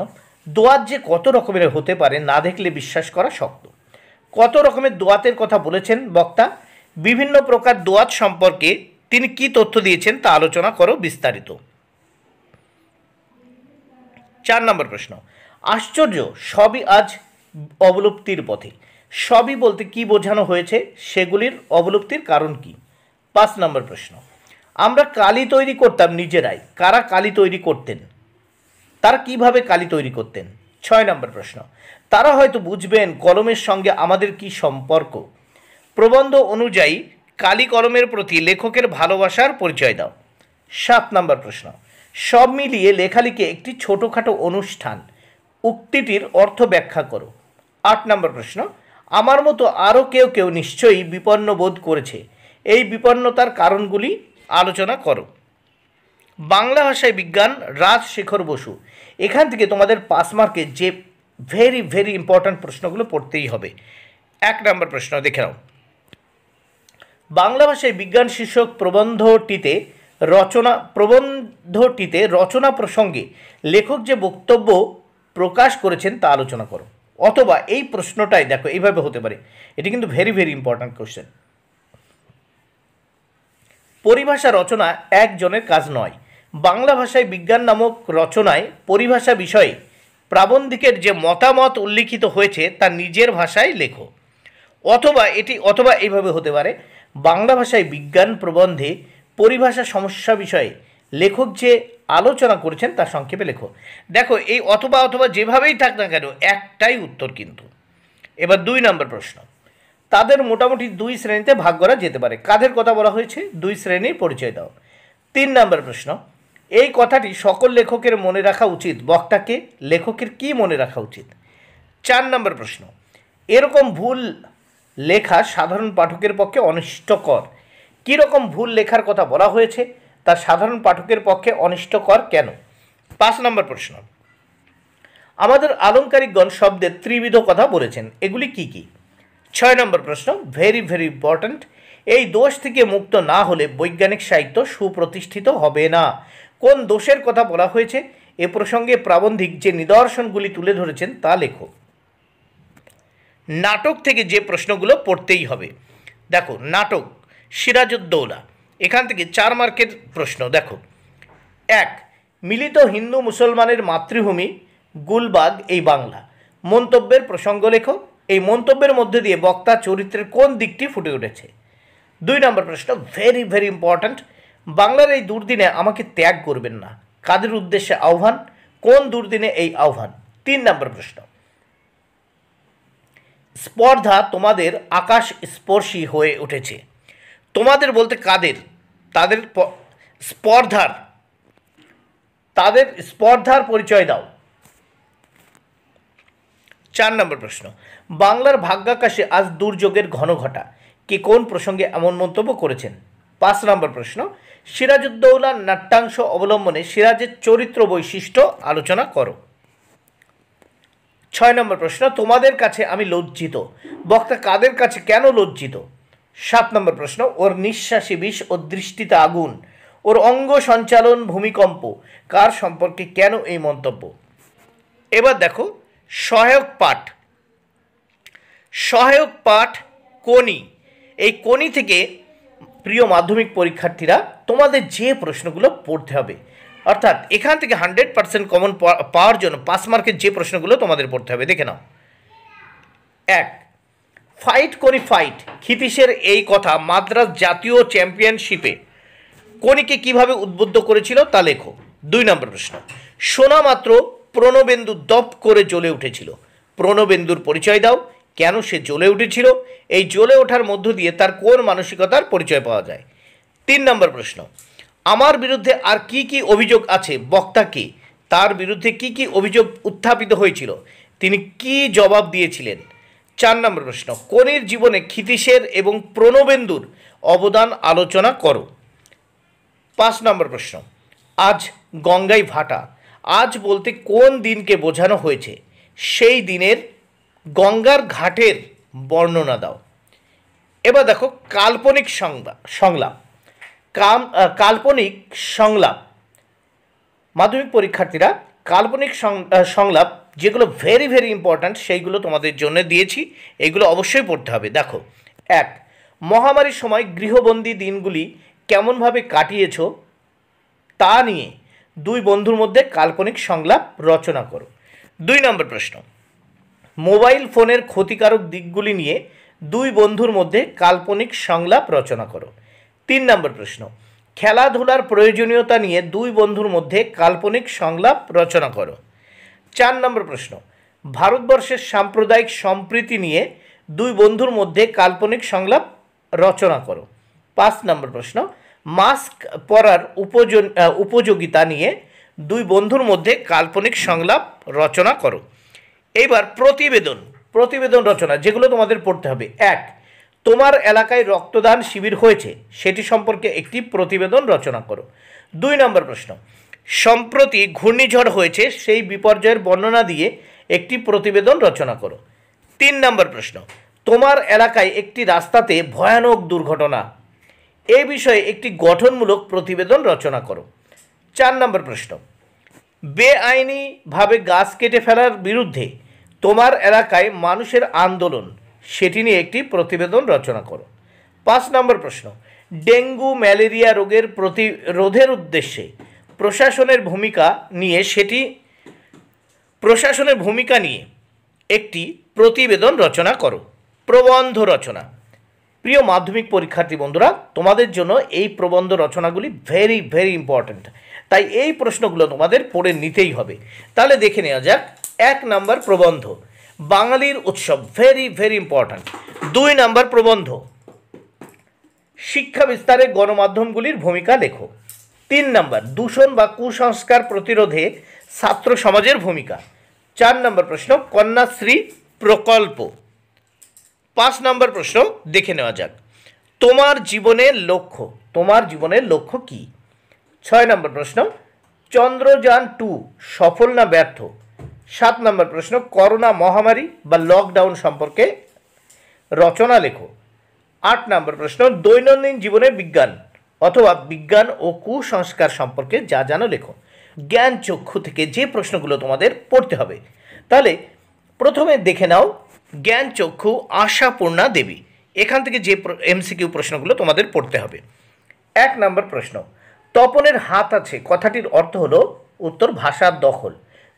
দোয়াত যে কত রকমের হতে পারে না দেখলে বিশ্বাস করা শক্ত কত রকমের দোয়াতের কথা বলেছেন বক্তা বিভিন্ন প্রকার দোয়াত সম্পর্কে তিনি কি তথ্য দিয়েছেন তা আলোচনা করো বিস্তারিত চার নম্বর প্রশ্ন আশ্চর্য সবই আজ অবলুপ্তির পথে সবই বলতে কি বোঝানো হয়েছে সেগুলির অবলুপ্তির কারণ কি পাঁচ নম্বর প্রশ্ন আমরা কালি তৈরি করতাম নিজেরাই কারা কালি তৈরি করতেন তারা কিভাবে কালি তৈরি করতেন ছয় নম্বর প্রশ্ন তারা হয়তো বুঝবেন কলমের সঙ্গে আমাদের কি সম্পর্ক প্রবন্ধ অনুযায়ী কালি কলমের প্রতি লেখকের ভালোবাসার পরিচয় দাও সাত নম্বর প্রশ্ন সব মিলিয়ে লেখালিকে একটি ছোটোখাটো অনুষ্ঠান উক্তিটির অর্থ ব্যাখ্যা করো আট নম্বর প্রশ্ন আমার মতো আরও কেউ কেউ নিশ্চয়ই বিপন্ন বোধ করেছে এই বিপন্নতার কারণগুলি আলোচনা করো বাংলা ভাষায় বিজ্ঞান রাজশেখর বসু এখান থেকে তোমাদের পাস মার্কে যে ভেরি ভেরি ইম্পর্ট্যান্ট প্রশ্নগুলো পড়তেই হবে এক নম্বর প্রশ্ন দেখে নাও বাংলা ভাষায় বিজ্ঞান শীর্ষক প্রবন্ধটিতে রচনা প্রবন্ধটিতে রচনা প্রসঙ্গে লেখক যে বক্তব্য প্রকাশ করেছেন তা আলোচনা করো অথবা এই প্রশ্নটাই দেখো এইভাবে হতে পারে এটি কিন্তু ভেরি ভেরি ইম্পর্ট্যান্ট কোশ্চেন পরিভাষা রচনা একজনের কাজ নয় বাংলা ভাষায় বিজ্ঞান নামক রচনায় পরিভাষা বিষয়ে প্রাবন্ধিকের যে মতামত উল্লিখিত হয়েছে তা নিজের ভাষায় লেখো অথবা এটি অথবা এইভাবে হতে পারে বাংলা ভাষায় বিজ্ঞান প্রবন্ধে পরিভাষা সমস্যা বিষয়ে লেখক যে আলোচনা করেছেন তা সংক্ষেপে লেখো দেখো এই অথবা অথবা যেভাবেই থাক না কেন একটাই উত্তর কিন্তু এবার দুই নম্বর প্রশ্ন তাদের মোটামুটি দুই শ্রেণীতে ভাগ করা যেতে পারে কাদের কথা বলা হয়েছে দুই শ্রেণীর পরিচয় দাও তিন নম্বর প্রশ্ন এই কথাটি সকল লেখকের মনে রাখা উচিত বক্তাকে লেখকের কি মনে রাখা উচিত চার নম্বর প্রশ্ন এরকম ভুল লেখা সাধারণ পাঠকের পক্ষে অনিষ্টকর কীরকম ভুল লেখার কথা বলা হয়েছে তা সাধারণ পাঠকের পক্ষে অনিষ্টকর কেন পাঁচ নম্বর প্রশ্ন আমাদের আলঙ্কারিকগণ শব্দের ত্রিবিধ কথা বলেছেন এগুলি কি কি ছয় নম্বর প্রশ্ন ভেরি ভেরি ইম্পর্ট্যান্ট এই দোষ থেকে মুক্ত না হলে বৈজ্ঞানিক সাহিত্য সুপ্রতিষ্ঠিত হবে না কোন দোষের কথা বলা হয়েছে এ প্রসঙ্গে প্রাবন্ধিক যে নিদর্শনগুলি তুলে ধরেছেন তা লেখো নাটক থেকে যে প্রশ্নগুলো পড়তেই হবে দেখো নাটক সিরাজউদ্দৌলা এখান থেকে চার মার্কের প্রশ্ন দেখো এক মিলিত হিন্দু মুসলমানের মাতৃভূমি গুলবাগ এই বাংলা মন্তব্যের প্রসঙ্গ লেখো এই মন্তব্যের মধ্যে দিয়ে বক্তা চরিত্রের কোন দিকটি ফুটে উঠেছে দুই নম্বর প্রশ্ন ভেরি ভেরি ইম্পর্ট্যান্ট বাংলার এই দুর্দিনে আমাকে ত্যাগ করবেন না কাদের উদ্দেশ্যে আহ্বান কোন দুর্দিনে এই আহ্বান তিন নম্বর প্রশ্ন স্পর্ধা তোমাদের আকাশ স্পর্শী হয়ে উঠেছে তোমাদের বলতে কাদের তাদের স্পর্ধার তাদের স্পর্ধার পরিচয় দাও চার নম্বর প্রশ্ন বাংলার ভাগ্যাকাশে আজ দুর্যোগের ঘন ঘটা কে কোন প্রসঙ্গে এমন মন্তব্য করেছেন পাঁচ নম্বর প্রশ্ন সিরাজউদ্দৌলার নাট্যাংশ অবলম্বনে সিরাজের চরিত্র বৈশিষ্ট্য আলোচনা করো ছয় নম্বর প্রশ্ন তোমাদের কাছে আমি লজ্জিত বক্তা কাদের কাছে কেন লজ্জিত সাত নম্বর প্রশ্ন ওর নিঃশ্বাসী বিষ ও দৃষ্টিতে আগুন ওর অঙ্গ সঞ্চালন ভূমিকম্প কার সম্পর্কে কেন এই মন্তব্য এবার দেখো সহায়ক পাঠ সহায়ক পাঠ কোনি এই কোনি থেকে প্রিয় মাধ্যমিক পরীক্ষার্থীরা তোমাদের যে প্রশ্নগুলো পড়তে হবে অর্থাৎ এখান থেকে হান্ড্রেড পার্সেন্ট কমন পাওয়ার জন্য পাস মার্কের যে প্রশ্নগুলো তোমাদের পড়তে হবে দেখে নাও এক ফাইট করি ফাইট ক্ষিতিশের এই কথা মাদ্রাস জাতীয় চ্যাম্পিয়নশিপে কোনিকে কিভাবে উদ্বুদ্ধ করেছিল তা লেখো দুই নম্বর প্রশ্ন সোনা মাত্র প্রণবেন্দু দপ করে জ্বলে উঠেছিল প্রণবেন্দুর পরিচয় দাও কেন সে জ্বলে উঠেছিল এই জ্বলে ওঠার মধ্য দিয়ে তার কোন মানসিকতার পরিচয় পাওয়া যায় তিন নম্বর প্রশ্ন আমার বিরুদ্ধে আর কি কি অভিযোগ আছে বক্তা কি তার বিরুদ্ধে কি কি অভিযোগ উত্থাপিত হয়েছিল তিনি কি জবাব দিয়েছিলেন চার নম্বর প্রশ্ন কনির জীবনে ক্ষিতিশের এবং প্রণবেন্দুর অবদান আলোচনা করো পাঁচ নম্বর প্রশ্ন আজ গঙ্গাই ভাটা আজ বলতে কোন দিনকে বোঝানো হয়েছে সেই দিনের গঙ্গার ঘাটের বর্ণনা দাও এবার দেখো কাল্পনিক সংবাদ সংলাপ কাম কাল্পনিক সংলাপ মাধ্যমিক পরীক্ষার্থীরা কাল্পনিক সংলাপ যেগুলো ভেরি ভেরি ইম্পর্ট্যান্ট সেইগুলো তোমাদের জন্য দিয়েছি এগুলো অবশ্যই পড়তে হবে দেখো এক মহামারীর সময় গৃহবন্দী দিনগুলি কেমনভাবে কাটিয়েছ তা নিয়ে দুই বন্ধুর মধ্যে কাল্পনিক সংলাপ রচনা করো দুই নম্বর প্রশ্ন মোবাইল ফোনের ক্ষতিকারক দিকগুলি নিয়ে দুই বন্ধুর মধ্যে কাল্পনিক সংলাপ রচনা করো তিন নম্বর প্রশ্ন খেলাধুলার প্রয়োজনীয়তা নিয়ে দুই বন্ধুর মধ্যে কাল্পনিক সংলাপ রচনা করো চার নম্বর প্রশ্ন ভারতবর্ষের সাম্প্রদায়িক সম্প্রীতি নিয়ে দুই বন্ধুর মধ্যে কাল্পনিক সংলাপ রচনা করো পাঁচ নম্বর প্রশ্ন মাস্ক পরার উপযোগিতা নিয়ে দুই বন্ধুর মধ্যে কাল্পনিক সংলাপ রচনা করো এবার প্রতিবেদন প্রতিবেদন রচনা যেগুলো তোমাদের পড়তে হবে এক তোমার এলাকায় রক্তদান শিবির হয়েছে সেটি সম্পর্কে একটি প্রতিবেদন রচনা করো দুই নম্বর প্রশ্ন সম্প্রতি ঘূর্ণিঝড় হয়েছে সেই বিপর্যয়ের বর্ণনা দিয়ে একটি প্রতিবেদন রচনা করো তিন নম্বর প্রশ্ন তোমার এলাকায় একটি রাস্তাতে ভয়ানক দুর্ঘটনা এ বিষয়ে একটি গঠনমূলক প্রতিবেদন রচনা করো চার নম্বর প্রশ্ন বেআইনিভাবে গাছ কেটে ফেলার বিরুদ্ধে তোমার এলাকায় মানুষের আন্দোলন সেটি নিয়ে একটি প্রতিবেদন রচনা করো পাঁচ নম্বর প্রশ্ন ডেঙ্গু ম্যালেরিয়া রোগের প্রতিরোধের উদ্দেশ্যে প্রশাসনের ভূমিকা নিয়ে সেটি প্রশাসনের ভূমিকা নিয়ে একটি প্রতিবেদন রচনা করো প্রবন্ধ রচনা প্রিয় মাধ্যমিক পরীক্ষার্থী বন্ধুরা তোমাদের জন্য এই প্রবন্ধ রচনাগুলি ভেরি ভেরি ইম্পর্ট্যান্ট তাই এই প্রশ্নগুলো তোমাদের পড়ে নিতেই হবে তাহলে দেখে নেওয়া যাক এক নাম্বার প্রবন্ধ বাঙালির উৎসব ভেরি ভেরি ইম্পর্ট্যান্ট দুই নাম্বার প্রবন্ধ শিক্ষা বিস্তারে গণমাধ্যমগুলির ভূমিকা লেখো তিন নাম্বার দূষণ বা কুসংস্কার প্রতিরোধে ছাত্র সমাজের ভূমিকা চার নম্বর প্রশ্ন কন্যাশ্রী প্রকল্প পাঁচ নম্বর প্রশ্ন দেখে নেওয়া যাক তোমার জীবনের লক্ষ্য তোমার জীবনের লক্ষ্য কি ছয় নম্বর প্রশ্ন চন্দ্রযান টু সফল না ব্যর্থ সাত নম্বর প্রশ্ন করোনা মহামারী বা লকডাউন সম্পর্কে রচনা লেখো আট নম্বর প্রশ্ন দৈনন্দিন জীবনে বিজ্ঞান অথবা বিজ্ঞান ও কুসংস্কার সম্পর্কে যা জানো লেখো জ্ঞান চক্ষু থেকে যে প্রশ্নগুলো তোমাদের পড়তে হবে তাহলে প্রথমে দেখে নাও জ্ঞান চক্ষু আশাপূর্ণা দেবী এখান থেকে যে এমসিকিউ প্রশ্নগুলো তোমাদের পড়তে হবে এক নম্বর প্রশ্ন তপনের হাত আছে কথাটির অর্থ হলো উত্তর ভাষার দখল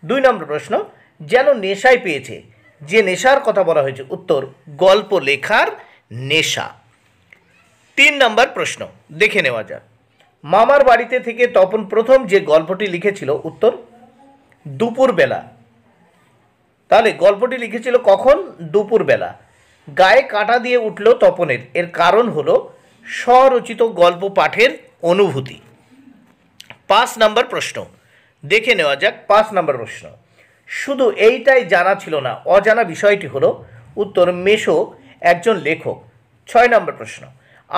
দুই নম্বর প্রশ্ন যেন নেশায় পেয়েছে যে নেশার কথা বলা হয়েছে উত্তর গল্প লেখার নেশা তিন নম্বর প্রশ্ন দেখে নেওয়া যাক মামার বাড়িতে থেকে তপন প্রথম যে গল্পটি লিখেছিল উত্তর দুপুরবেলা তাহলে গল্পটি লিখেছিল কখন দুপুরবেলা গায়ে কাটা দিয়ে উঠল তপনের এর কারণ হলো স্বরচিত গল্প পাঠের অনুভূতি পাঁচ নম্বর প্রশ্ন দেখে নেওয়া যাক পাঁচ নম্বর প্রশ্ন শুধু এইটাই জানা ছিল না অজানা বিষয়টি হলো উত্তর মেশো একজন লেখক ছয় নম্বর প্রশ্ন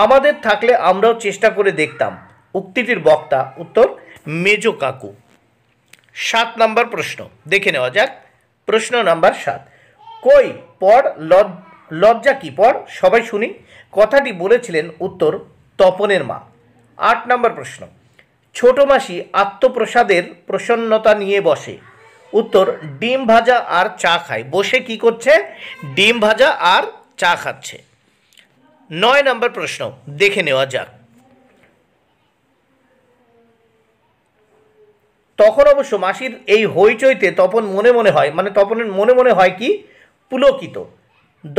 আমাদের থাকলে আমরাও চেষ্টা করে দেখতাম উক্তিটির বক্তা উত্তর মেজো কাকু সাত নম্বর প্রশ্ন দেখে নেওয়া যাক প্রশ্ন নাম্বার সাত কই পড় লজ্জা কি পড় সবাই শুনি কথাটি বলেছিলেন উত্তর তপনের মা আট নম্বর প্রশ্ন ছোট মাসি আত্মপ্রসাদের প্রসন্নতা নিয়ে বসে উত্তর ডিম ভাজা আর চা খায় বসে কি করছে ডিম ভাজা আর চা খাচ্ছে নয় নম্বর প্রশ্ন দেখে নেওয়া যাক তখন অবশ্য মাসির এই হইচইতে তপন মনে মনে হয় মানে তপনের মনে মনে হয় কি পুলকিত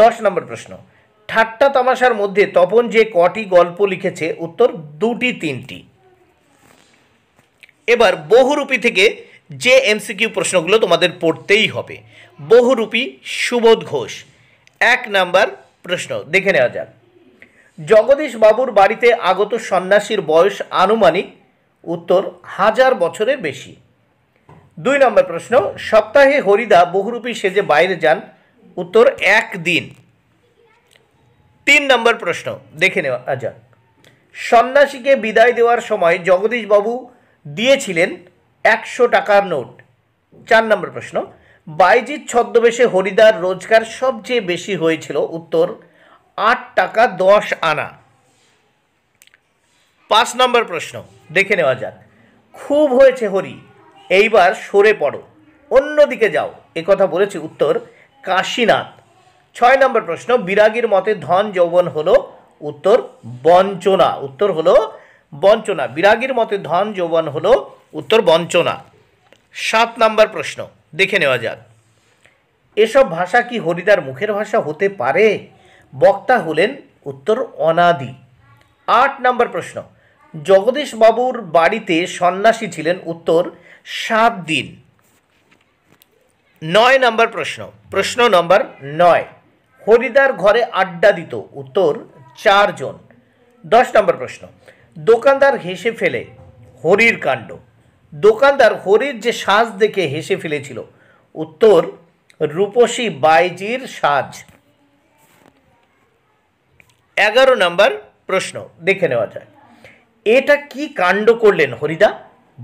দশ নম্বর প্রশ্ন ঠাট্টা তামাশার মধ্যে তপন যে কটি গল্প লিখেছে উত্তর দুটি তিনটি এবার বহুরূপী থেকে যে এমসিকিউ প্রশ্নগুলো তোমাদের পড়তেই হবে বহুরূপী সুবোধ ঘোষ এক নাম্বার প্রশ্ন দেখে নেওয়া যাক জগদীশ বাবুর বাড়িতে আগত সন্ন্যাসীর বয়স আনুমানিক উত্তর হাজার বছরের বেশি দুই নম্বর প্রশ্ন সপ্তাহে হরিদা বহুরূপী সেজে বাইরে যান উত্তর এক দিন তিন নম্বর প্রশ্ন দেখে নেওয়া যাক সন্ন্যাসীকে বিদায় দেওয়ার সময় জগদীশবাবু বাবু দিয়েছিলেন একশো টাকার নোট চার নম্বর প্রশ্ন বাইজির ছদ্মবেশে হরিদার রোজগার সবচেয়ে বেশি হয়েছিল উত্তর আট টাকা দশ আনা পাঁচ নম্বর প্রশ্ন দেখে নেওয়া যাক খুব হয়েছে হরি এইবার সরে পড়ো অন্যদিকে যাও কথা বলেছে উত্তর কাশীনাথ ছয় নম্বর প্রশ্ন বিরাগীর মতে ধন যৌবন হলো উত্তর বঞ্চনা উত্তর হলো বঞ্চনা বিরাগীর মতে ধন যৌবন হল উত্তর বঞ্চনা সাত নাম্বার প্রশ্ন দেখে নেওয়া যাক এসব ভাষা কি হরিদার মুখের ভাষা হতে পারে বক্তা হলেন উত্তর অনাদি আট নাম্বার প্রশ্ন জগদীশবাবুর বাড়িতে সন্ন্যাসী ছিলেন উত্তর সাত দিন নয় নাম্বার প্রশ্ন প্রশ্ন নম্বর নয় হরিদার ঘরে আড্ডা দিত উত্তর চারজন দশ নম্বর প্রশ্ন দোকানদার হেসে ফেলে হরির কাণ্ড দোকানদার হরির যে সাজ দেখে হেসে ফেলেছিল উত্তর রূপসী বাইজির সাজ এগারো নাম্বার প্রশ্ন দেখে নেওয়া যায় এটা কি কাণ্ড করলেন হরিদা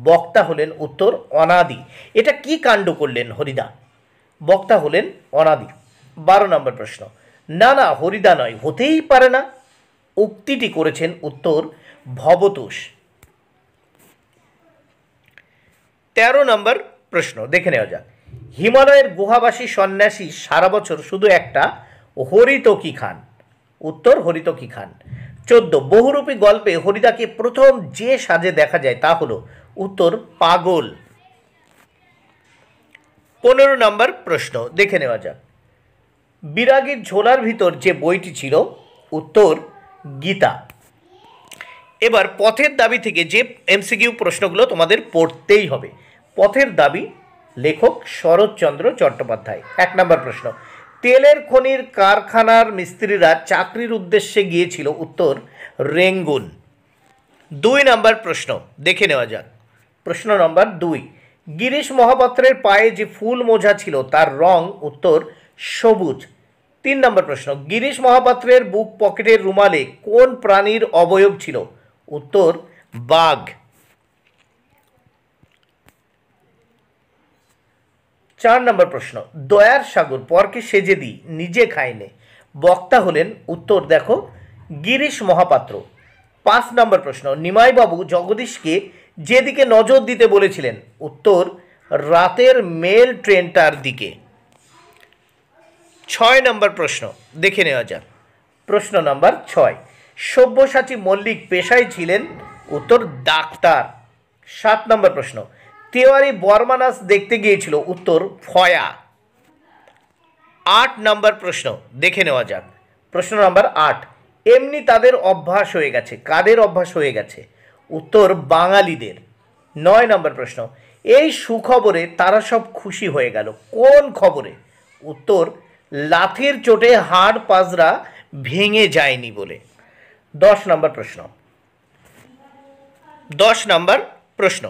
বক্তা হলেন উত্তর অনাদি এটা কি কাণ্ড করলেন হরিদা বক্তা হলেন অনাদি বারো নম্বর প্রশ্ন না না হরিদা নয় হতেই পারে না উক্তিটি করেছেন উত্তর ভবতোষ তেরো নম্বর প্রশ্ন দেখে নেওয়া যাক হিমালয়ের গুহাবাসী সন্ন্যাসী সারা বছর শুধু একটা হরিতকি খান উত্তর হরিতকি খান চোদ্দ বহুরূপী গল্পে হরিদাকে প্রথম যে সাজে দেখা যায় তা হল উত্তর পাগল পনেরো নম্বর প্রশ্ন দেখে নেওয়া যাক বিরাগীর ঝোলার ভিতর যে বইটি ছিল উত্তর গীতা এবার পথের দাবি থেকে যে এমসিকিউ প্রশ্নগুলো তোমাদের পড়তেই হবে পথের দাবি লেখক শরৎচন্দ্র চট্টোপাধ্যায় এক নম্বর প্রশ্ন তেলের খনির কারখানার মিস্ত্রিরা চাকরির উদ্দেশ্যে গিয়েছিল উত্তর রেঙ্গুন দুই নম্বর প্রশ্ন দেখে নেওয়া যাক প্রশ্ন নম্বর দুই গিরিশ মহাপাত্রের পায়ে যে ফুল মোজা ছিল তার রং উত্তর সবুজ তিন নম্বর প্রশ্ন গিরিশ মহাপাত্রের বুক পকেটের রুমালে কোন প্রাণীর অবয়ব ছিল উত্তর বাঘ চার নম্বর প্রশ্ন দয়ার সাগর পরকে সেজে দিই নিজে খাইনে বক্তা হলেন উত্তর দেখো গিরিশ মহাপাত্র পাঁচ নম্বর প্রশ্ন নিমাইবাবু জগদীশকে যেদিকে নজর দিতে বলেছিলেন উত্তর রাতের মেল ট্রেনটার দিকে ছয় নম্বর প্রশ্ন দেখে নেওয়া যাক প্রশ্ন নম্বর ছয় সব্যসাচী মল্লিক পেশায় ছিলেন উত্তর ডাক্তার সাত নম্বর প্রশ্ন তেওয়ারি বর্মানাস দেখতে গিয়েছিল উত্তর ফয়া আট নম্বর প্রশ্ন দেখে নেওয়া যাক প্রশ্ন নম্বর আট এমনি তাদের অভ্যাস হয়ে গেছে কাদের অভ্যাস হয়ে গেছে উত্তর বাঙালিদের নয় নম্বর প্রশ্ন এই সুখবরে তারা সব খুশি হয়ে গেল কোন খবরে উত্তর লাথির চোটে হাড় পাজরা ভেঙে যায়নি বলে দশ নম্বর প্রশ্ন দশ নম্বর প্রশ্ন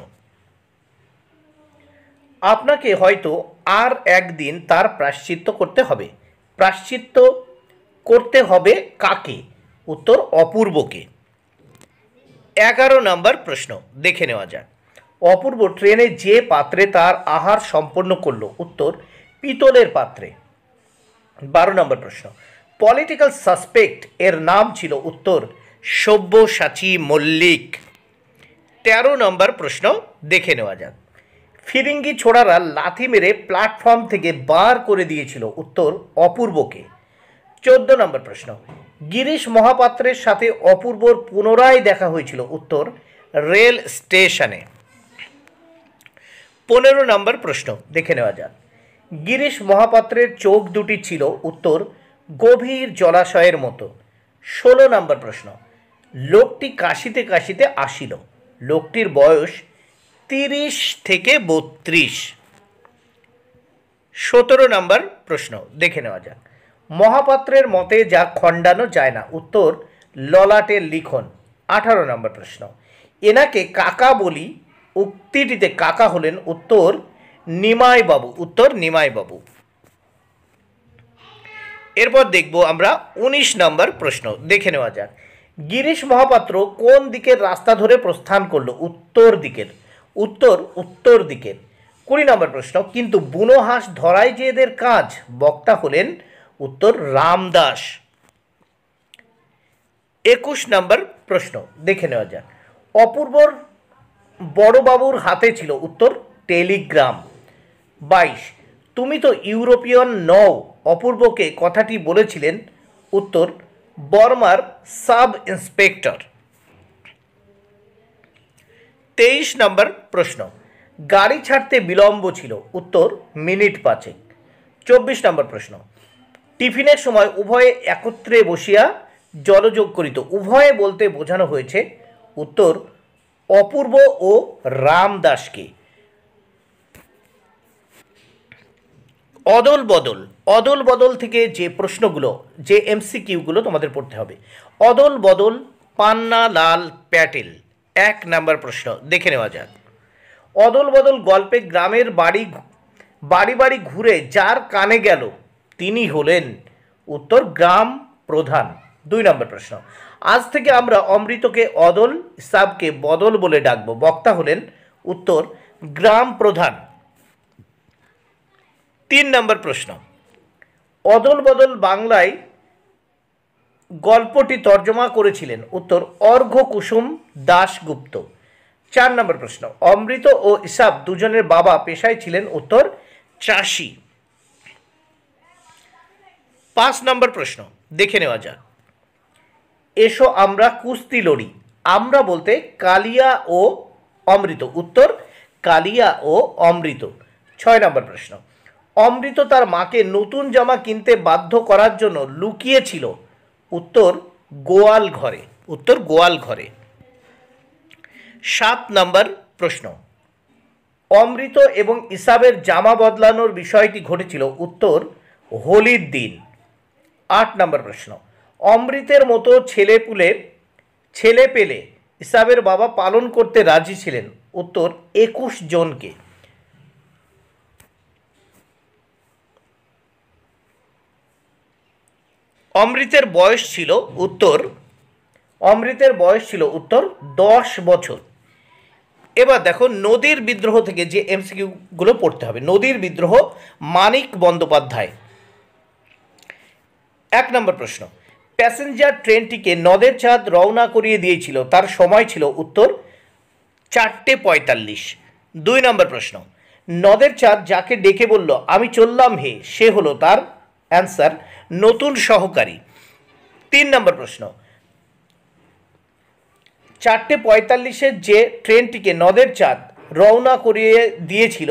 আপনাকে হয়তো আর একদিন তার প্রাশ্চিত্য করতে হবে প্রাশ্চিত্য করতে হবে কাকে উত্তর অপূর্বকে এগারো নম্বর প্রশ্ন দেখে নেওয়া যাক অপূর্ব ট্রেনে যে পাত্রে তার আহার সম্পন্ন করলো উত্তর পিতলের পাত্রে বারো নম্বর প্রশ্ন পলিটিক্যাল সাসপেক্ট এর নাম ছিল উত্তর সব্যসাচী মল্লিক তেরো নম্বর প্রশ্ন দেখে নেওয়া যাক ফিরিঙ্গি ছোড়ারা লাথি মেরে প্ল্যাটফর্ম থেকে বার করে দিয়েছিল উত্তর অপূর্বকে চোদ্দ নম্বর প্রশ্ন গিরিশ মহাপাত্রের সাথে অপূর্বর পুনরায় দেখা হয়েছিল উত্তর রেল স্টেশনে পনেরো নম্বর প্রশ্ন দেখে নেওয়া যাক গিরিশ মহাপাত্রের চোখ দুটি ছিল উত্তর গভীর জলাশয়ের মতো ষোলো নম্বর প্রশ্ন লোকটি কাশিতে কাশিতে আসিল লোকটির বয়স তিরিশ থেকে বত্রিশ সতেরো নম্বর প্রশ্ন দেখে নেওয়া যাক মহাপাত্রের মতে যা খণ্ডানো যায় না উত্তর ললাটের লিখন আঠারো নম্বর প্রশ্ন এনাকে কাকা বলি উক্তিটিতে কাকা হলেন উত্তর নিমাইবাবু উত্তর নিমাইবাবু এরপর দেখব আমরা ১৯ নম্বর প্রশ্ন দেখে নেওয়া যাক গিরিশ মহাপাত্র কোন দিকের রাস্তা ধরে প্রস্থান করলো উত্তর দিকের উত্তর উত্তর দিকের কুড়ি নম্বর প্রশ্ন কিন্তু বুনো হাঁস ধরাই যে এদের কাজ বক্তা হলেন উত্তর রামদাস একুশ নম্বর প্রশ্ন দেখে নেওয়া যাক অপূর্বর বড়বাবুর হাতে ছিল উত্তর টেলিগ্রাম বাইশ তুমি তো ইউরোপিয়ান নও অপূর্বকে কথাটি বলেছিলেন উত্তর বর্মার সাব ইন্সপেক্টর তেইশ নম্বর প্রশ্ন গাড়ি ছাড়তে বিলম্ব ছিল উত্তর মিনিট পাঁচেক চব্বিশ নম্বর প্রশ্ন টিফিনের সময় উভয়ে একত্রে বসিয়া জলযোগ করিত উভয়ে বলতে বোঝানো হয়েছে উত্তর অপূর্ব ও রামদাসকে অদল বদল অদল বদল থেকে যে প্রশ্নগুলো যে এমসিকিউগুলো তোমাদের পড়তে হবে অদল বদল পান্না লাল প্যাটেল এক নাম্বার প্রশ্ন দেখে নেওয়া যাক অদল বদল গল্পে গ্রামের বাড়ি বাড়ি বাড়ি ঘুরে যার কানে গেল তিনি হলেন উত্তর গ্রাম প্রধান দুই নম্বর প্রশ্ন আজ থেকে আমরা অমৃতকে অদল সাবকে বদল বলে ডাকবো বক্তা হলেন উত্তর গ্রাম প্রধান তিন নম্বর প্রশ্ন অদল বদল বাংলায় গল্পটি তর্জমা করেছিলেন উত্তর অর্ঘ্য কুসুম দাশগুপ্ত চার নম্বর প্রশ্ন অমৃত ও ইসাব দুজনের বাবা পেশায় ছিলেন উত্তর চাষি পাঁচ নম্বর প্রশ্ন দেখে নেওয়া যাক এসো আমরা কুস্তি লড়ি আমরা বলতে কালিয়া ও অমৃত উত্তর কালিয়া ও অমৃত ছয় নম্বর প্রশ্ন অমৃত তার মাকে নতুন জামা কিনতে বাধ্য করার জন্য লুকিয়েছিল উত্তর গোয়াল ঘরে উত্তর গোয়াল ঘরে সাত নম্বর প্রশ্ন অমৃত এবং ইসাবের জামা বদলানোর বিষয়টি ঘটেছিল উত্তর হোলির দিন আট নম্বর প্রশ্ন অমৃতের মতো ছেলে পুলে ছেলে পেলে ইসাবের বাবা পালন করতে রাজি ছিলেন উত্তর একুশ জনকে অমৃতের বয়স ছিল উত্তর অমৃতের বয়স ছিল উত্তর দশ বছর এবার দেখো নদীর বিদ্রোহ থেকে যে এমসিকিউগুলো পড়তে হবে নদীর বিদ্রোহ মানিক বন্দ্যোপাধ্যায় এক নম্বর প্রশ্ন প্যাসেঞ্জার ট্রেনটিকে নদের চাঁদ রওনা করিয়ে দিয়েছিল তার সময় ছিল উত্তর চারটে পঁয়তাল্লিশ দুই নম্বর প্রশ্ন নদের চাঁদ যাকে ডেকে বলল আমি চললাম হে সে হলো তার অ্যান্সার নতুন সহকারী তিন নম্বর প্রশ্ন চারটে পঁয়তাল্লিশের যে ট্রেনটিকে নদের চাঁদ রওনা করিয়ে দিয়েছিল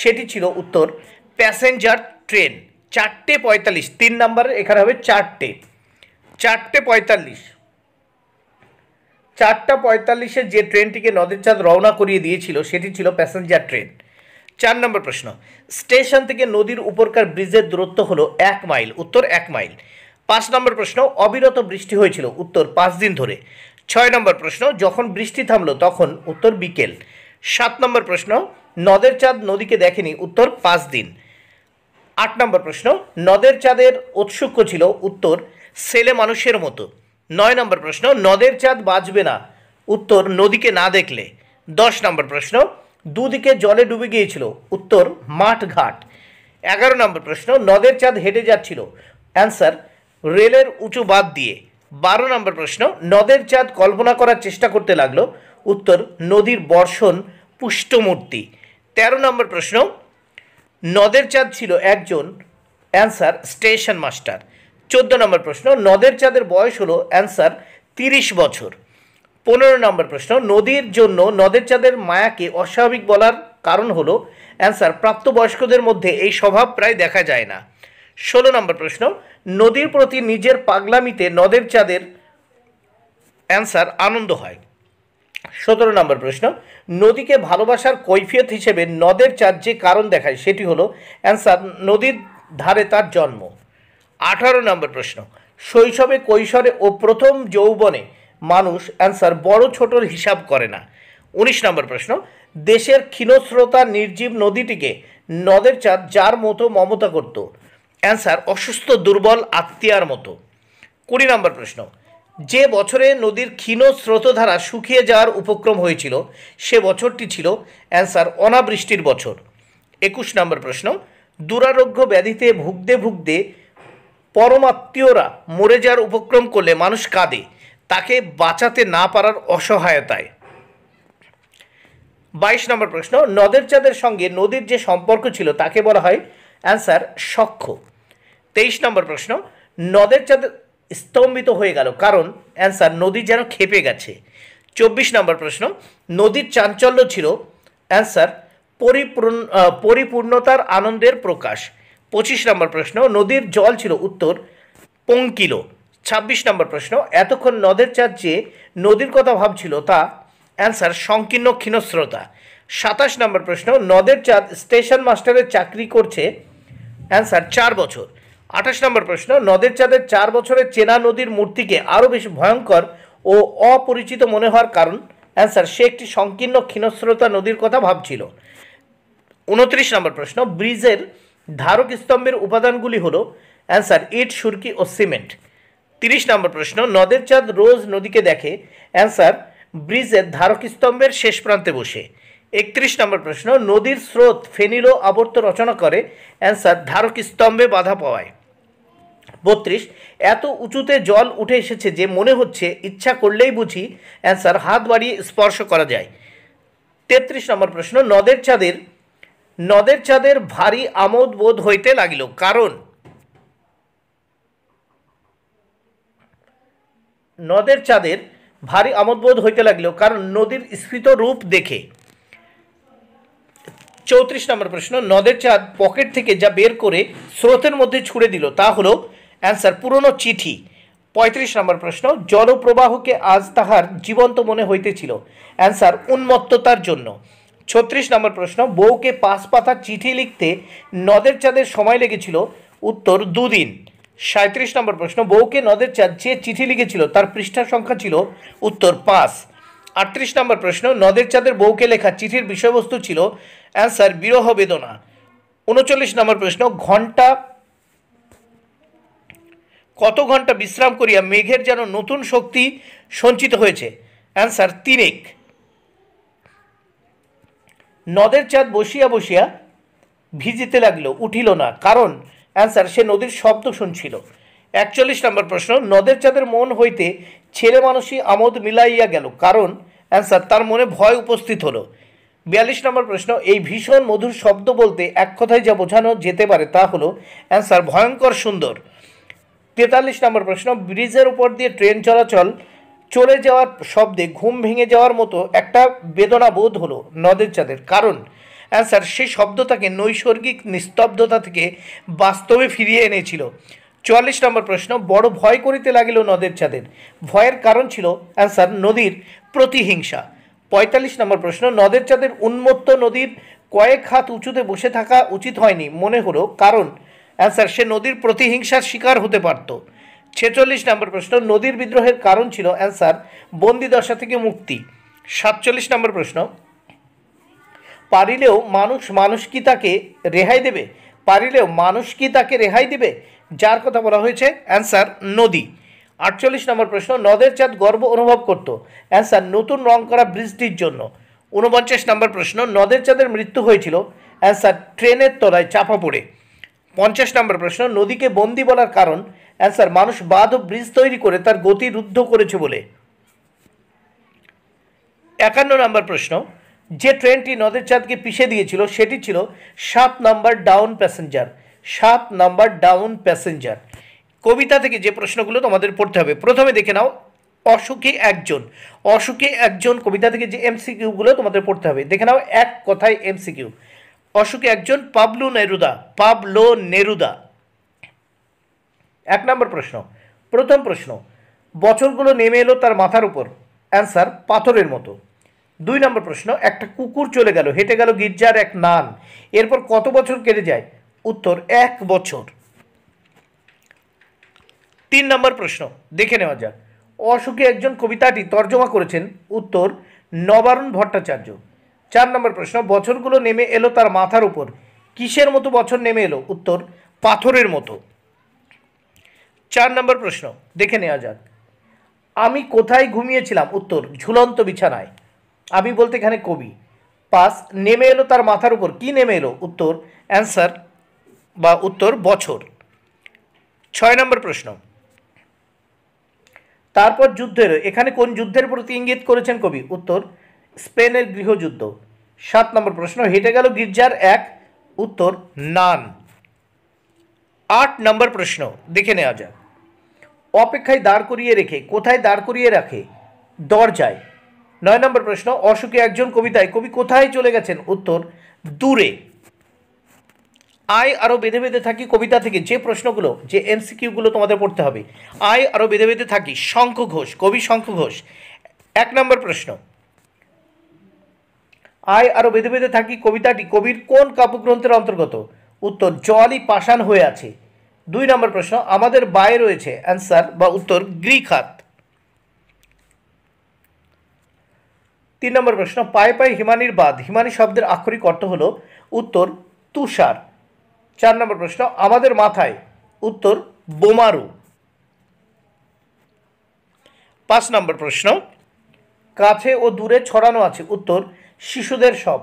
সেটি ছিল উত্তর প্যাসেঞ্জার ট্রেন চারটে পঁয়তাল্লিশ তিন নম্বর এখানে হবে চারটে চারটে পঁয়তাল্লিশ চারটা পঁয়তাল্লিশে যে ট্রেনটিকে নদের চাঁদ রওনা করিয়ে দিয়েছিল সেটি ছিল প্যাসেঞ্জার ট্রেন চার নম্বর প্রশ্ন স্টেশন থেকে নদীর উপরকার ব্রিজের দূরত্ব হলো এক মাইল উত্তর এক মাইল পাঁচ নম্বর প্রশ্ন অবিরত বৃষ্টি হয়েছিল উত্তর পাঁচ দিন ধরে ছয় নম্বর প্রশ্ন যখন বৃষ্টি থামলো তখন উত্তর বিকেল সাত নম্বর প্রশ্ন নদের চাঁদ নদীকে দেখেনি উত্তর পাঁচ দিন আট নম্বর প্রশ্ন নদের চাঁদের ঔৎসুক্য ছিল উত্তর ছেলে মানুষের মতো নয় নম্বর প্রশ্ন নদের চাঁদ বাঁচবে না উত্তর নদীকে না দেখলে দশ নম্বর প্রশ্ন দুদিকে জলে ডুবে গিয়েছিল উত্তর মাঠঘাট এগারো নম্বর প্রশ্ন নদের চাঁদ হেঁটে যাচ্ছিল অ্যান্সার রেলের উঁচু বাদ দিয়ে বারো নম্বর প্রশ্ন নদের চাঁদ কল্পনা করার চেষ্টা করতে লাগলো উত্তর নদীর বর্ষণ পুষ্টমূর্তি তেরো নম্বর প্রশ্ন নদের চাঁদ ছিল একজন অ্যান্সার স্টেশন মাস্টার চোদ্দ নম্বর প্রশ্ন নদের চাঁদের বয়স হলো অ্যান্সার তিরিশ বছর পনেরো নম্বর প্রশ্ন নদীর জন্য নদের চাঁদের মায়াকে অস্বাভাবিক বলার কারণ হলো অ্যান্সার প্রাপ্তবয়স্কদের মধ্যে এই স্বভাব প্রায় দেখা যায় না ষোলো নম্বর প্রশ্ন নদীর প্রতি নিজের পাগলামিতে নদের চাঁদের অ্যান্সার আনন্দ হয় সতেরো নম্বর প্রশ্ন নদীকে ভালোবাসার কৈফিয়ত হিসেবে নদের চাঁদ যে কারণ দেখায় সেটি হলো অ্যান্সার নদীর ধারে তার জন্ম আঠারো নম্বর প্রশ্ন শৈশবে কৈশোরে ও প্রথম যৌবনে মানুষ অ্যান্সার বড় ছোটর হিসাব করে না উনিশ নম্বর প্রশ্ন দেশের ক্ষীণস্রোতা নির্জীব নদীটিকে নদের চাঁদ যার মতো মমতা করত অ্যান্সার অসুস্থ দুর্বল আত্মীয়ার মতো কুড়ি নম্বর প্রশ্ন যে বছরে নদীর ক্ষীণ স্রোতধারা শুকিয়ে যাওয়ার উপক্রম হয়েছিল সে বছরটি ছিল অ্যান্সার অনাবৃষ্টির বছর একুশ নম্বর প্রশ্ন দুরারোগ্য ব্যাধিতে ভুগতে ভুগতে পরমাত্মীয়রা মরে যাওয়ার উপক্রম করলে মানুষ কাঁদে তাকে বাঁচাতে না পারার অসহায়তায় বাইশ নম্বর প্রশ্ন নদের চাঁদের সঙ্গে নদীর যে সম্পর্ক ছিল তাকে বলা হয় অ্যান্সার সক্ষ তেইশ নম্বর প্রশ্ন নদের চাঁদ স্তম্ভিত হয়ে গেল কারণ অ্যান্সার নদী যেন খেপে গেছে চব্বিশ নম্বর প্রশ্ন নদীর চাঞ্চল্য ছিল অ্যান্সার পরিপূর্ণ পরিপূর্ণতার আনন্দের প্রকাশ পঁচিশ নম্বর প্রশ্ন নদীর জল ছিল উত্তর পঙ্কিলো ছাব্বিশ নম্বর প্রশ্ন এতক্ষণ নদের চাঁদ যে নদীর কথা ভাবছিল তা অ্যান্সার সংকীর্ণ ক্ষীণস্রোতা সাতাশ নম্বর প্রশ্ন নদের চাঁদ স্টেশন মাস্টারের চাকরি করছে অ্যান্সার চার বছর আঠাশ নম্বর প্রশ্ন নদের চাঁদের চার বছরের চেনা নদীর মূর্তিকে আরও বেশি ভয়ঙ্কর ও অপরিচিত মনে হওয়ার কারণ অ্যান্সার সে একটি সংকীর্ণ ক্ষীণস্রোতা নদীর কথা ভাবছিল উনত্রিশ নম্বর প্রশ্ন ব্রিজের ধারক স্তম্ভের উপাদানগুলি হলো অ্যান্সার ইট সুরকি ও সিমেন্ট তিরিশ নম্বর প্রশ্ন নদের চাঁদ রোজ নদীকে দেখে অ্যান্সার ব্রিজের ধারক স্তম্ভের শেষ প্রান্তে বসে একত্রিশ নম্বর প্রশ্ন নদীর স্রোত ফেনিলো আবর্ত রচনা করে অ্যান্সার ধারক স্তম্ভে বাধা পাওয়ায় বত্রিশ এত উঁচুতে জল উঠে এসেছে যে মনে হচ্ছে ইচ্ছা করলেই বুঝি অ্যান্সার হাত বাড়িয়ে স্পর্শ করা যায় তেত্রিশ নম্বর প্রশ্ন নদের চাঁদের নদের চাঁদের ভারী আমোদ বোধ হইতে লাগিল কারণ নদের চাঁদের ভারী আমোদবোধ হইতে লাগলো কারণ নদীর স্ফীত রূপ দেখে চৌত্রিশ নম্বর প্রশ্ন নদের চাঁদ পকেট থেকে যা বের করে স্রোতের মধ্যে ছুড়ে দিল তা হলো অ্যান্সার পুরনো চিঠি পঁয়ত্রিশ নম্বর প্রশ্ন জলপ্রবাহকে আজ তাহার জীবন্ত মনে হইতেছিল অ্যান্সার উন্মত্ততার জন্য ছত্রিশ নম্বর প্রশ্ন বউকে পাঁচ পাতা চিঠি লিখতে নদের চাঁদের সময় লেগেছিল উত্তর দুদিন সাঁত্রিশ নম্বর প্রশ্ন বউকে নদের যে চিঠি লিখেছিল তার পৃষ্ঠা সংখ্যা ছিল উত্তর পাঁচ আটত্রিশ নম্বর প্রশ্ন নদের চাঁদের বউকে লেখা চিঠির বিষয়বস্তু ছিল অ্যান্সার বিরহ বেদনা উনচল্লিশ নম্বর প্রশ্ন ঘন্টা কত ঘন্টা বিশ্রাম করিয়া মেঘের যেন নতুন শক্তি সঞ্চিত হয়েছে অ্যান্সার তিনেক নদের চাঁদ বসিয়া বসিয়া ভিজিতে লাগলো উঠিল না কারণ অ্যান্সার সে নদীর শব্দ শুনছিল একচল্লিশ নম্বর প্রশ্ন নদের চাঁদের মন হইতে ছেলে মানুষই আমোদ মিলাইয়া গেল কারণ অ্যান্সার তার মনে ভয় উপস্থিত হলো বিয়াল্লিশ নম্বর প্রশ্ন এই ভীষণ মধুর শব্দ বলতে এক কথায় যা বোঝানো যেতে পারে তা হলো অ্যান্সার ভয়ঙ্কর সুন্দর তেতাল্লিশ নম্বর প্রশ্ন ব্রিজের উপর দিয়ে ট্রেন চলাচল চলে যাওয়ার শব্দে ঘুম ভেঙে যাওয়ার মতো একটা বেদনা বোধ হলো নদের চাঁদের কারণ অ্যান্সার সেই শব্দটাকে নৈসর্গিক নিস্তব্ধতা থেকে বাস্তবে ফিরিয়ে এনেছিল চুয়াল্লিশ নম্বর প্রশ্ন বড় ভয় করিতে লাগিল নদের চাঁদের ভয়ের কারণ ছিল অ্যান্সার নদীর প্রতিহিংসা পঁয়তাল্লিশ নম্বর প্রশ্ন নদের চাঁদের উন্মত্ত নদীর কয়েক হাত উঁচুতে বসে থাকা উচিত হয়নি মনে হলো কারণ অ্যান্সার সে নদীর প্রতিহিংসার শিকার হতে পারত ছেচল্লিশ নম্বর প্রশ্ন নদীর বিদ্রোহের কারণ ছিল অ্যান্সার বন্দিদশা থেকে মুক্তি সাতচল্লিশ নম্বর প্রশ্ন পারিলেও মানুষ মানুষ কি তাকে রেহাই দেবে পারিলেও মানুষ কি তাকে রেহাই দেবে যার কথা বলা হয়েছে অ্যান্সার নদী আটচল্লিশ নম্বর প্রশ্ন নদের চাঁদ গর্ব অনুভব করত অ্যান্সার নতুন রং করা ব্রিজটির জন্য ঊনপঞ্চাশ নম্বর প্রশ্ন নদের চাঁদের মৃত্যু হয়েছিল অ্যান্সার ট্রেনের তলায় চাপা পড়ে পঞ্চাশ নম্বর প্রশ্ন নদীকে বন্দি বলার কারণ অ্যান্সার মানুষ বাঁধ ও ব্রিজ তৈরি করে তার গতি রুদ্ধ করেছে বলে একান্ন নম্বর প্রশ্ন যে ট্রেনটি নদের চাঁদকে পিছিয়ে দিয়েছিল সেটি ছিল সাত নাম্বার ডাউন প্যাসেঞ্জার সাত নাম্বার ডাউন প্যাসেঞ্জার কবিতা থেকে যে প্রশ্নগুলো তোমাদের পড়তে হবে প্রথমে দেখে নাও অসুখী একজন অসুখী একজন কবিতা থেকে যে এমসিকিউগুলো তোমাদের পড়তে হবে দেখে নাও এক কথায় এমসিকিউ অসুখী একজন পাবলু নেরুদা পাবলো নেরুদা এক নম্বর প্রশ্ন প্রথম প্রশ্ন বছরগুলো নেমে এলো তার মাথার উপর অ্যান্সার পাথরের মতো দুই নম্বর প্রশ্ন একটা কুকুর চলে গেল হেঁটে গেল গির্জার এক নান এরপর কত বছর কেটে যায় উত্তর এক বছর তিন নম্বর প্রশ্ন দেখে নেওয়া যাক অসুখী একজন কবিতাটি তর্জমা করেছেন উত্তর নবারুণ ভট্টাচার্য চার নম্বর প্রশ্ন বছরগুলো নেমে এলো তার মাথার উপর কিসের মতো বছর নেমে এলো উত্তর পাথরের মতো চার নম্বর প্রশ্ন দেখে নেওয়া যাক আমি কোথায় ঘুমিয়েছিলাম উত্তর ঝুলন্ত বিছানায় আমি বলতে এখানে কবি পাস নেমে এলো তার মাথার উপর কি নেমে এলো উত্তর অ্যান্সার বা উত্তর বছর ছয় নম্বর প্রশ্ন তারপর যুদ্ধের এখানে কোন যুদ্ধের প্রতি ইঙ্গিত করেছেন কবি উত্তর স্পেনের গৃহযুদ্ধ সাত নম্বর প্রশ্ন হেঁটে গেল গির্জার এক উত্তর নান আট নম্বর প্রশ্ন দেখে নেওয়া যাক অপেক্ষায় দাঁড় করিয়ে রেখে কোথায় দাঁড় করিয়ে রাখে দরজায় নয় নম্বর প্রশ্ন অসুখী একজন কবিতায় কবি কোথায় চলে গেছেন উত্তর দূরে আয় আরও বেঁধে বেঁধে থাকি কবিতা থেকে যে প্রশ্নগুলো যে এমসিকিউগুলো তোমাদের পড়তে হবে আয় আরও বেঁধে বেঁধে থাকি শঙ্খ ঘোষ কবি শঙ্খ ঘোষ এক নম্বর প্রশ্ন আয় আরও বেঁধে বেঁধে থাকি কবিতাটি কবির কোন কাব্যগ্রন্থের অন্তর্গত উত্তর জলই পাষাণ হয়ে আছে দুই নম্বর প্রশ্ন আমাদের বায়ে রয়েছে অ্যান্সার বা উত্তর গ্রিক হাত তিন নম্বর প্রশ্ন পায়ে পায়ে হিমানির বাদ হিমানি শব্দের আক্ষরিক অর্থ হল উত্তর তুষার চার নম্বর প্রশ্ন আমাদের মাথায় উত্তর বোমারু পাঁচ নম্বর প্রশ্ন কাছে ও দূরে ছড়ানো আছে উত্তর শিশুদের সব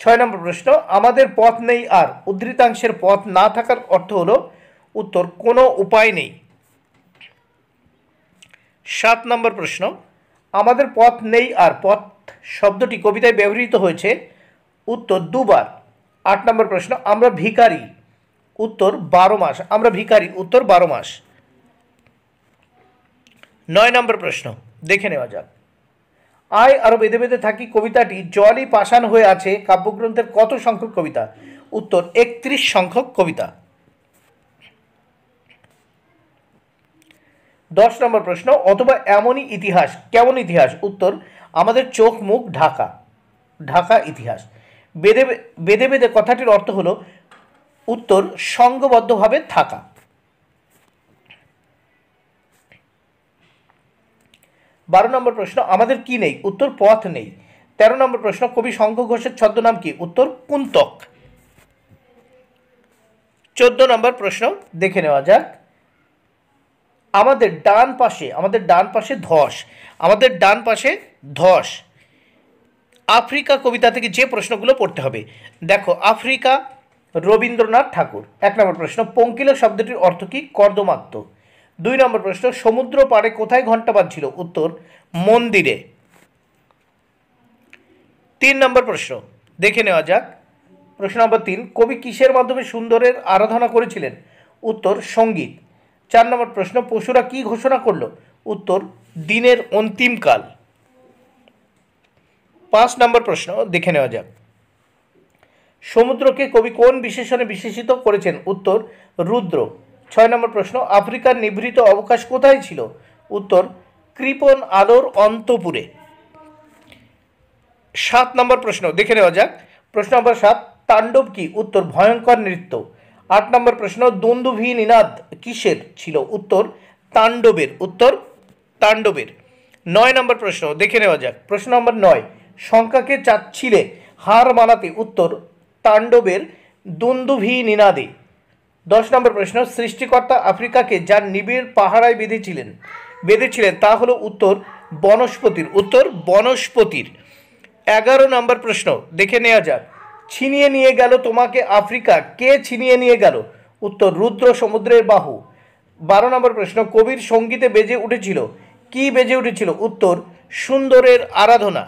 ছয় নম্বর প্রশ্ন আমাদের পথ নেই আর উদ্ধৃতাংশের পথ না থাকার অর্থ হল উত্তর কোনো উপায় নেই সাত নম্বর প্রশ্ন আমাদের পথ নেই আর পথ শব্দটি কবিতায় ব্যবহৃত হয়েছে উত্তর দুবার আট নম্বর প্রশ্ন আমরা ভিকারি উত্তর বারো মাস আমরা ভিকারি উত্তর বারো মাস নয় নম্বর প্রশ্ন দেখে নেওয়া যাক আয় আরো বেঁধে বেঁধে থাকি কবিতাটি জলই পাশান হয়ে আছে কাব্যগ্রন্থের কত সংখ্যক কবিতা উত্তর একত্রিশ সংখ্যক কবিতা দশ নম্বর প্রশ্ন অথবা এমনই ইতিহাস কেমন ইতিহাস উত্তর আমাদের চোখ মুখ ঢাকা ঢাকা ইতিহাস বেদে বেদে বেদে কথাটির অর্থ হলো উত্তর সঙ্গবদ্ধভাবে থাকা বারো নম্বর প্রশ্ন আমাদের কি নেই উত্তর পথ নেই তেরো নম্বর প্রশ্ন কবি শঙ্খ ঘোষের ছদ্মনাম কি উত্তর কুন্তক চোদ্দ নম্বর প্রশ্ন দেখে নেওয়া যাক আমাদের ডান পাশে আমাদের ডান পাশে ধস আমাদের ডান পাশে ধস আফ্রিকা কবিতা থেকে যে প্রশ্নগুলো পড়তে হবে দেখো আফ্রিকা রবীন্দ্রনাথ ঠাকুর এক নম্বর প্রশ্ন পঙ্কিল শব্দটির অর্থ কী কর্দমাত্ম দুই নম্বর প্রশ্ন সমুদ্র পাড়ে কোথায় ঘণ্টা বাজছিল উত্তর মন্দিরে তিন নম্বর প্রশ্ন দেখে নেওয়া যাক প্রশ্ন নম্বর তিন কবি কিসের মাধ্যমে সুন্দরের আরাধনা করেছিলেন উত্তর সঙ্গীত চার নম্বর প্রশ্ন পশুরা কি ঘোষণা করলো উত্তর দিনের অন্তিমকাল পাঁচ নম্বর প্রশ্ন দেখে নেওয়া যাক সমুদ্রকে কবি কোন বিশেষণে বিশেষিত করেছেন উত্তর রুদ্র ছয় নম্বর প্রশ্ন আফ্রিকার নিভৃত অবকাশ কোথায় ছিল উত্তর কৃপন আলোর অন্তপুরে সাত নম্বর প্রশ্ন দেখে নেওয়া যাক প্রশ্ন নম্বর সাত তাণ্ডব কি উত্তর ভয়ঙ্কর নৃত্য আট নম্বর প্রশ্ন দন্দুভি নিনাদ কিসের ছিল উত্তর তাণ্ডবের উত্তর তাণ্ডবের নয় নম্বর প্রশ্ন দেখে নেওয়া যাক প্রশ্ন নম্বর নয় শঙ্কাকে চাচ্ছিলে হার মানাতে উত্তর তাণ্ডবের দুন্দুভি নিনাদে দশ নম্বর প্রশ্ন সৃষ্টিকর্তা আফ্রিকাকে যার নিবিড় পাহারায় বেঁধেছিলেন বেঁধেছিলেন তা হলো উত্তর বনস্পতির উত্তর বনস্পতির এগারো নম্বর প্রশ্ন দেখে নেওয়া যাক ছিনিয়ে নিয়ে গেল তোমাকে আফ্রিকা কে ছিনিয়ে নিয়ে গেল উত্তর রুদ্র সমুদ্রের বাহু বারো নম্বর প্রশ্ন কবির সঙ্গীতে বেজে উঠেছিল কি বেজে উঠেছিল উত্তর সুন্দরের আরাধনা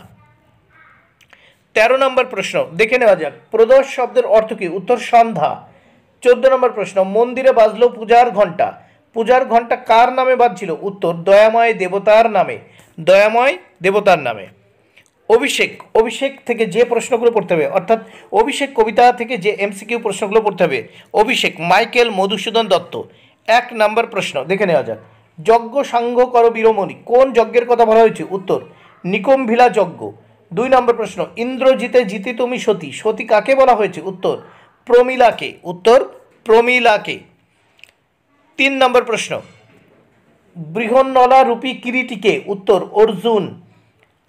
তেরো নম্বর প্রশ্ন দেখে নেওয়া যাক প্রদোষ শব্দের অর্থ কী উত্তর সন্ধ্যা চোদ্দ নম্বর প্রশ্ন মন্দিরে বাজলো পূজার ঘণ্টা পূজার ঘণ্টা কার নামে বাজছিল উত্তর দয়াময় দেবতার নামে দয়াময় দেবতার নামে অভিষেক অভিষেক থেকে যে প্রশ্নগুলো পড়তে হবে অর্থাৎ অভিষেক কবিতা থেকে যে এমসিকিউ প্রশ্নগুলো পড়তে হবে অভিষেক মাইকেল মধুসূদন দত্ত এক নম্বর প্রশ্ন দেখে নেওয়া যাক যজ্ঞ সাঙ্গ কর বীরমণি কোন যজ্ঞের কথা বলা হয়েছে উত্তর নিকম্ভিলা যজ্ঞ দুই নম্বর প্রশ্ন ইন্দ্রজিতে জিতে তুমি সতী সতী কাকে বলা হয়েছে উত্তর প্রমিলাকে উত্তর প্রমিলাকে তিন নম্বর প্রশ্ন বৃহন্নলা রূপী কিরিটিকে উত্তর অর্জুন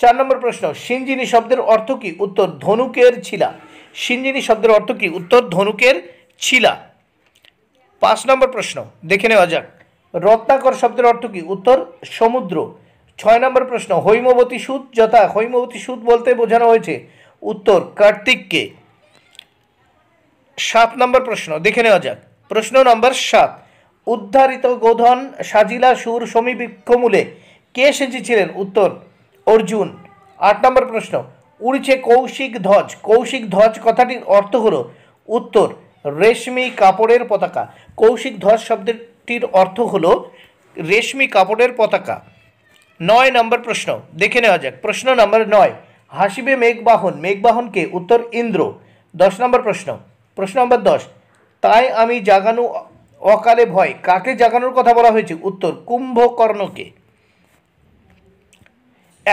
চার নম্বর প্রশ্ন সিঞ্জিনি শব্দের অর্থ কী উত্তর ধনুকের ছিলা সিঞ্জিনি শব্দের অর্থ কী উত্তর ধনুকের ছিলা পাঁচ নম্বর প্রশ্ন দেখে নেওয়া যাক রত্নাকর শব্দের অর্থ কী উত্তর সমুদ্র ছয় নম্বর প্রশ্ন হৈমবতী সুদ যথা হৈমবতী সুদ বলতে বোঝানো হয়েছে উত্তর কার্তিককে সাত নম্বর প্রশ্ন দেখে নেওয়া যাক প্রশ্ন নম্বর সাত উদ্ধারিত গোধন সাজিলা সুর সমীবৃক্ষমূলে কে সেজেছিলেন উত্তর অর্জুন আট নম্বর প্রশ্ন উড়ছে কৌশিক ধ্বজ কৌশিক ধ্বজ কথাটির অর্থ হলো উত্তর রেশমি কাপড়ের পতাকা কৌশিক ধ্বজ শব্দটির অর্থ হলো রেশমি কাপড়ের পতাকা নয় নম্বর প্রশ্ন দেখে নেওয়া যাক প্রশ্ন নম্বর নয় হাসিবে মেঘবাহন মেঘবাহনকে উত্তর ইন্দ্র দশ নম্বর প্রশ্ন প্রশ্ন নম্বর দশ তাই আমি জাগানো অকালে ভয় কাকে জাগানোর কথা বলা হয়েছে উত্তর কুম্ভকর্ণকে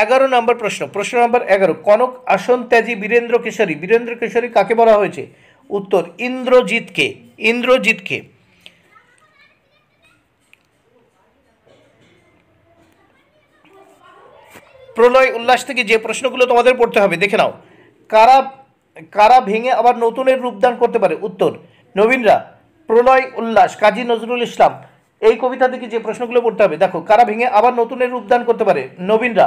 এগারো নম্বর প্রশ্ন প্রশ্ন নম্বর এগারো কনক আসন ত্যাজি বীরেন্দ্র কেশরী বীরেন্দ্র কেশরী কাকে বলা হয়েছে উত্তর ইন্দ্রজিৎকে ইন্দ্রজিৎকে প্রলয় উল্লাস থেকে যে প্রশ্নগুলো তোমাদের পড়তে হবে দেখে নাও কারা কারা ভেঙে আবার নতুনের রূপদান করতে পারে উত্তর নবীনরা প্রলয় উল্লাস কাজী নজরুল ইসলাম এই কবিতা থেকে যে প্রশ্নগুলো পড়তে হবে দেখো কারা ভেঙে আবার নতুনের রূপদান করতে পারে নবীনরা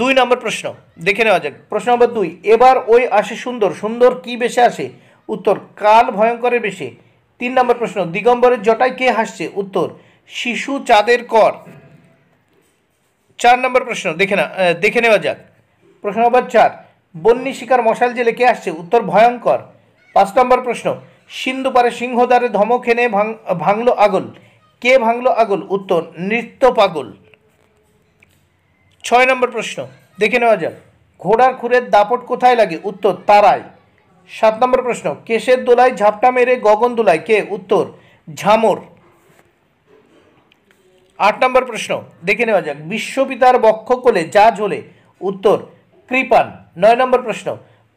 দুই নম্বর প্রশ্ন দেখে নেওয়া যাক প্রশ্ন নম্বর দুই এবার ওই আসে সুন্দর সুন্দর কি বেশে আসে উত্তর কাল ভয়ঙ্করের বেশে তিন নম্বর প্রশ্ন দিগম্বরের জটায় কে হাসছে উত্তর শিশু চাঁদের কর চার নম্বর প্রশ্ন দেখে না দেখে নেওয়া যাক প্রশ্ন নম্বর চার বন্নি শিকার মশাল জেলে কে আসছে উত্তর ভয়ঙ্কর পাঁচ নম্বর প্রশ্ন সিন্ধু পারে সিংহদ্বারে ধমক ভাঙ ভাঙল আগল কে ভাঙল আগল উত্তর নৃত্য পাগল ছয় নম্বর প্রশ্ন দেখে নেওয়া যাক ঘোড়ার খুরের দাপট কোথায় লাগে উত্তর তারায় সাত নম্বর প্রশ্ন কেশের দোলায় ঝাপটা মেরে গগন দোলায় কে উত্তর ঝামর আট নম্বর প্রশ্ন দেখে নেওয়া যাক বিশ্বপিতার বক্ষ কোলে যা ঝোলে উত্তর কৃপান নয় নম্বর প্রশ্ন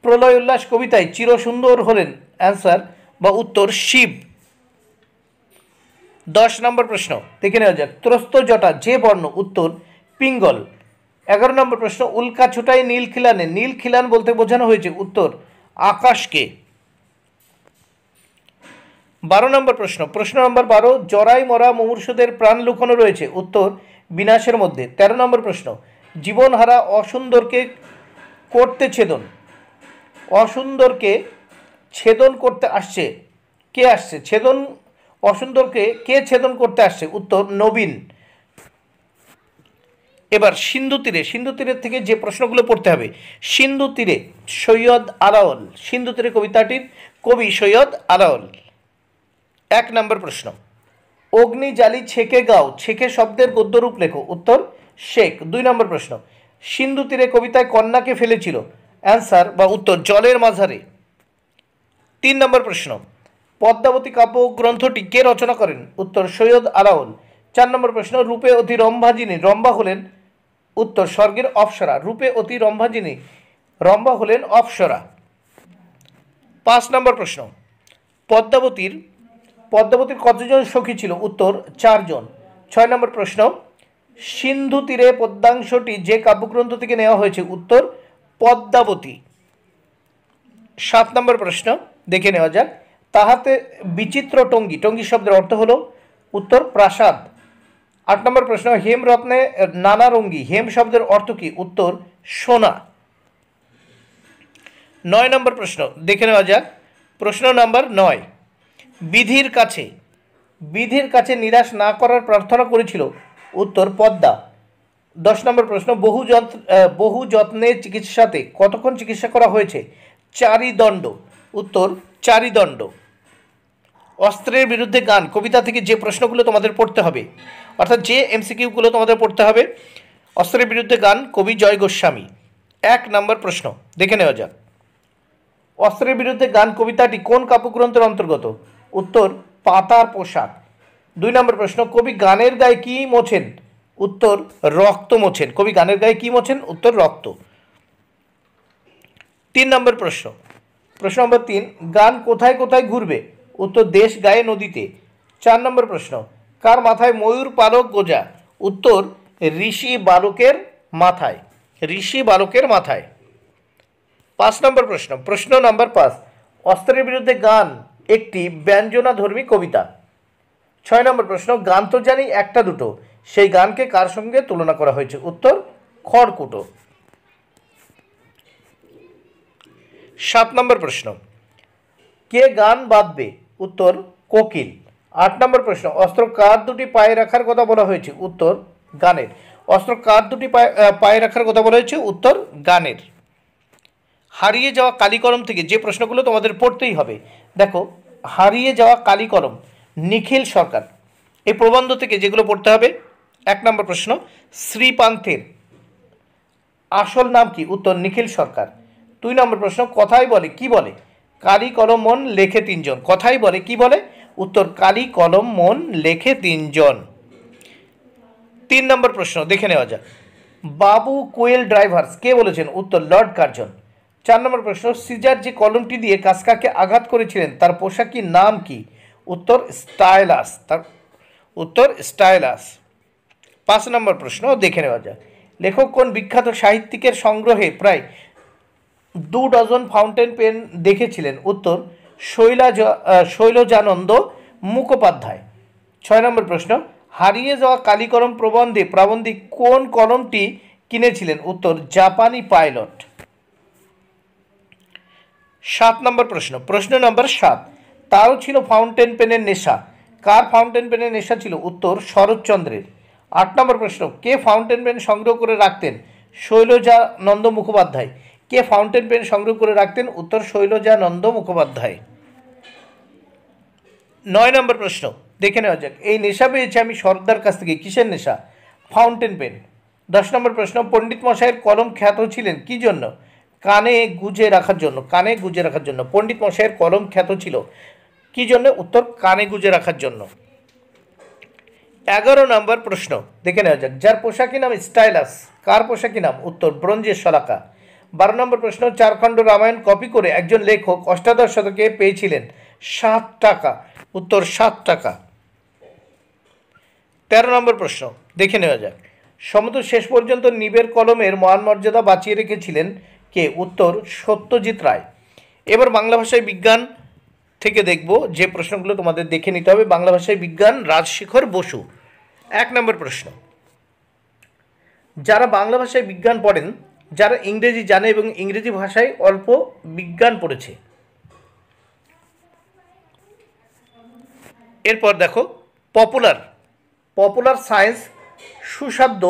প্রলয় উল্লাস কবিতায় চিরসুন্দর হলেন অ্যান্সার বা উত্তর শিব দশ নম্বর প্রশ্ন দেখে নেওয়া যাক ত্রস্ত জটা যে বর্ণ উত্তর পিঙ্গল এগারো নম্বর প্রশ্ন উল্কা ছোটাই নীল খিলানে নীল খিলান বলতে বোঝানো হয়েছে উত্তর আকাশকে বারো নম্বর প্রশ্ন প্রশ্ন নম্বর বারো জরাই মরা মুমূর্ষদের প্রাণ লুকানো রয়েছে উত্তর বিনাশের মধ্যে ১৩ নম্বর প্রশ্ন জীবনহারা অসুন্দরকে করতে ছেদন অসুন্দরকে ছেদন করতে আসছে কে আসছে ছেদন অসুন্দরকে কে ছেদন করতে আসছে উত্তর নবীন এবার সিন্ধু তীরে সিন্ধু তীরের থেকে যে প্রশ্নগুলো পড়তে হবে সিন্ধু তীরে সৈয়দ আলাওল সিন্ধু তীরে কবিতাটির কবি সৈয়দ আলাওল এক নম্বর প্রশ্ন অগ্নি জালি ছেকে গাও ছেকে শব্দের গদ্যরূপ লেখো উত্তর শেখ দুই নম্বর প্রশ্ন সিন্ধু তীরে কবিতায় কন্যাকে ফেলেছিল অ্যান্সার বা উত্তর জলের মাঝারে তিন নম্বর প্রশ্ন পদ্মাবতী কাব্য গ্রন্থটি কে রচনা করেন উত্তর সৈয়দ আলাউল চার নম্বর প্রশ্ন রূপে অতি যিনি রম্ভা হলেন উত্তর স্বর্গের অপসরা রূপে অতি যিনি রম্ভা হলেন অপসরা পাঁচ নম্বর প্রশ্ন পদ্মাবতীর পদ্মাবতীর কতজন সখী ছিল উত্তর চারজন ছয় নম্বর প্রশ্ন সিন্ধু তীরে পদ্মাংশটি যে কাব্যগ্রন্থ থেকে নেওয়া হয়েছে উত্তর পদ্মাবতী সাত নম্বর প্রশ্ন দেখে নেওয়া যাক তাহাতে বিচিত্র টঙ্গি টঙ্গি শব্দের অর্থ হলো উত্তর প্রাসাদ আট নম্বর প্রশ্ন হেমরত্নে রঙ্গি হেম শব্দের অর্থ কী উত্তর সোনা নয় নম্বর প্রশ্ন দেখে নেওয়া যাক প্রশ্ন নম্বর নয় বিধির কাছে বিধির কাছে নিরাশ না করার প্রার্থনা করেছিল উত্তর পদ্মা দশ নম্বর প্রশ্ন বহু যত্ন বহু যত্নে চিকিৎসাতে কতক্ষণ চিকিৎসা করা হয়েছে চারিদণ্ড উত্তর চারিদণ্ড অস্ত্রের বিরুদ্ধে গান কবিতা থেকে যে প্রশ্নগুলো তোমাদের পড়তে হবে অর্থাৎ যে এমসিকিউগুলো তোমাদের পড়তে হবে অস্ত্রের বিরুদ্ধে গান কবি জয় গোস্বামী এক নম্বর প্রশ্ন দেখে নেওয়া যাক অস্ত্রের বিরুদ্ধে গান কবিতাটি কোন কাব্যগ্রন্থের অন্তর্গত উত্তর পাতার পোশাক দুই নম্বর প্রশ্ন কবি গানের গায়ে কী মোছেন উত্তর রক্ত মোছেন কবি গানের গায়ে কী মোছেন উত্তর রক্ত তিন নম্বর প্রশ্ন প্রশ্ন নম্বর তিন গান কোথায় কোথায় ঘুরবে উত্তর দেশ গায়ে নদীতে চার নম্বর প্রশ্ন কার মাথায় ময়ূর পালক গোজা উত্তর ঋষি বালকের মাথায় ঋষি বালকের মাথায় পাঁচ নম্বর প্রশ্ন প্রশ্ন নম্বর পাঁচ অস্ত্রের বিরুদ্ধে গান একটি ব্যঞ্জনাধর্মী কবিতা ছয় নম্বর প্রশ্ন গান তো জানি একটা দুটো সেই গানকে কার সঙ্গে তুলনা করা হয়েছে উত্তর খড়কুটো সাত নম্বর প্রশ্ন কে গান বাঁধবে উত্তর কোকিল আট নম্বর প্রশ্ন অস্ত্র কার দুটি পায়ে রাখার কথা বলা হয়েছে উত্তর গানের অস্ত্র কার দুটি পায়ে পায়ে রাখার কথা বলা হয়েছে উত্তর গানের হারিয়ে যাওয়া কালিকলম থেকে যে প্রশ্নগুলো তোমাদের পড়তেই হবে দেখো হারিয়ে যাওয়া কালিকলম নিখিল সরকার এই প্রবন্ধ থেকে যেগুলো পড়তে হবে এক নম্বর প্রশ্ন শ্রীপান্তের আসল নাম কি উত্তর নিখিল সরকার দুই নম্বর প্রশ্ন কথাই বলে কি বলে কালিকলম মন লেখে তিনজন কথাই বলে কি বলে উত্তর কালি কলম মন লেখে তিনজন তিন নম্বর প্রশ্ন দেখে নেওয়া যাক বাবু কোয়েল ড্রাইভার্স কে বলেছেন উত্তর লর্ড কার্জন চার নম্বর প্রশ্ন সিজার যে কলমটি দিয়ে কাসকাকে আঘাত করেছিলেন তার পোশাকির নাম কি উত্তর স্টাইলাস তার উত্তর স্টাইলাস পাঁচ নম্বর প্রশ্ন দেখে নেওয়া যাক লেখক কোন বিখ্যাত সাহিত্যিকের সংগ্রহে প্রায় দু ডজন ফাউন্টেন পেন দেখেছিলেন উত্তর শৈলা শৈলজানন্দ মুখোপাধ্যায় ছয় নম্বর প্রশ্ন হারিয়ে যাওয়া কালীকরম প্রবন্ধে প্রাবন্ধিক কোন কলমটি কিনেছিলেন উত্তর জাপানি পাইলট সাত নম্বর প্রশ্ন প্রশ্ন নম্বর সাত তারও ছিল ফাউন্টেন পেনের নেশা কার ফাউন্টেন পেনের নেশা ছিল উত্তর শরৎচন্দ্রের আট নম্বর প্রশ্ন কে ফাউন্টেন পেন সংগ্রহ করে রাখতেন শৈলজানন্দ মুখোপাধ্যায় কে ফাউন্টেন পেন সংগ্রহ করে রাখতেন উত্তর শৈলজা নন্দ মুখোপাধ্যায় নয় নম্বর প্রশ্ন দেখে নেওয়া যাক এই নেশা পেয়েছে আমি সর্দার কাছ থেকে কিসের নেশা ফাউন্টেন পেন দশ নম্বর প্রশ্ন পণ্ডিত মশাইয়ের কলম খ্যাত ছিলেন কি জন্য কানে গুজে রাখার জন্য কানে গুজে রাখার জন্য পণ্ডিত মশাইয়ের কলম খ্যাত ছিল কি জন্য উত্তর কানে গুজে রাখার জন্য এগারো নম্বর প্রশ্ন দেখে নেওয়া যাক যার পোশাকি নাম স্টাইলাস কার পোশাকি নাম উত্তর ব্রঞ্জের শলাকা বারো নম্বর প্রশ্ন চারখণ্ড রামায়ণ কপি করে একজন লেখক অষ্টাদশ শতকে পেয়েছিলেন সাত টাকা উত্তর সাত টাকা তেরো নম্বর প্রশ্ন দেখে নেওয়া যাক সমত শেষ পর্যন্ত নিবের কলমের মহান মর্যাদা বাঁচিয়ে রেখেছিলেন কে উত্তর সত্যজিৎ রায় এবার বাংলা ভাষায় বিজ্ঞান থেকে দেখব যে প্রশ্নগুলো তোমাদের দেখে নিতে হবে বাংলা ভাষায় বিজ্ঞান রাজশেখর বসু এক নম্বর প্রশ্ন যারা বাংলা ভাষায় বিজ্ঞান পড়েন যারা ইংরেজি জানে এবং ইংরেজি ভাষায় অল্প বিজ্ঞান পড়েছে এরপর দেখো পপুলার পপুলার সায়েন্স সুসাধ্য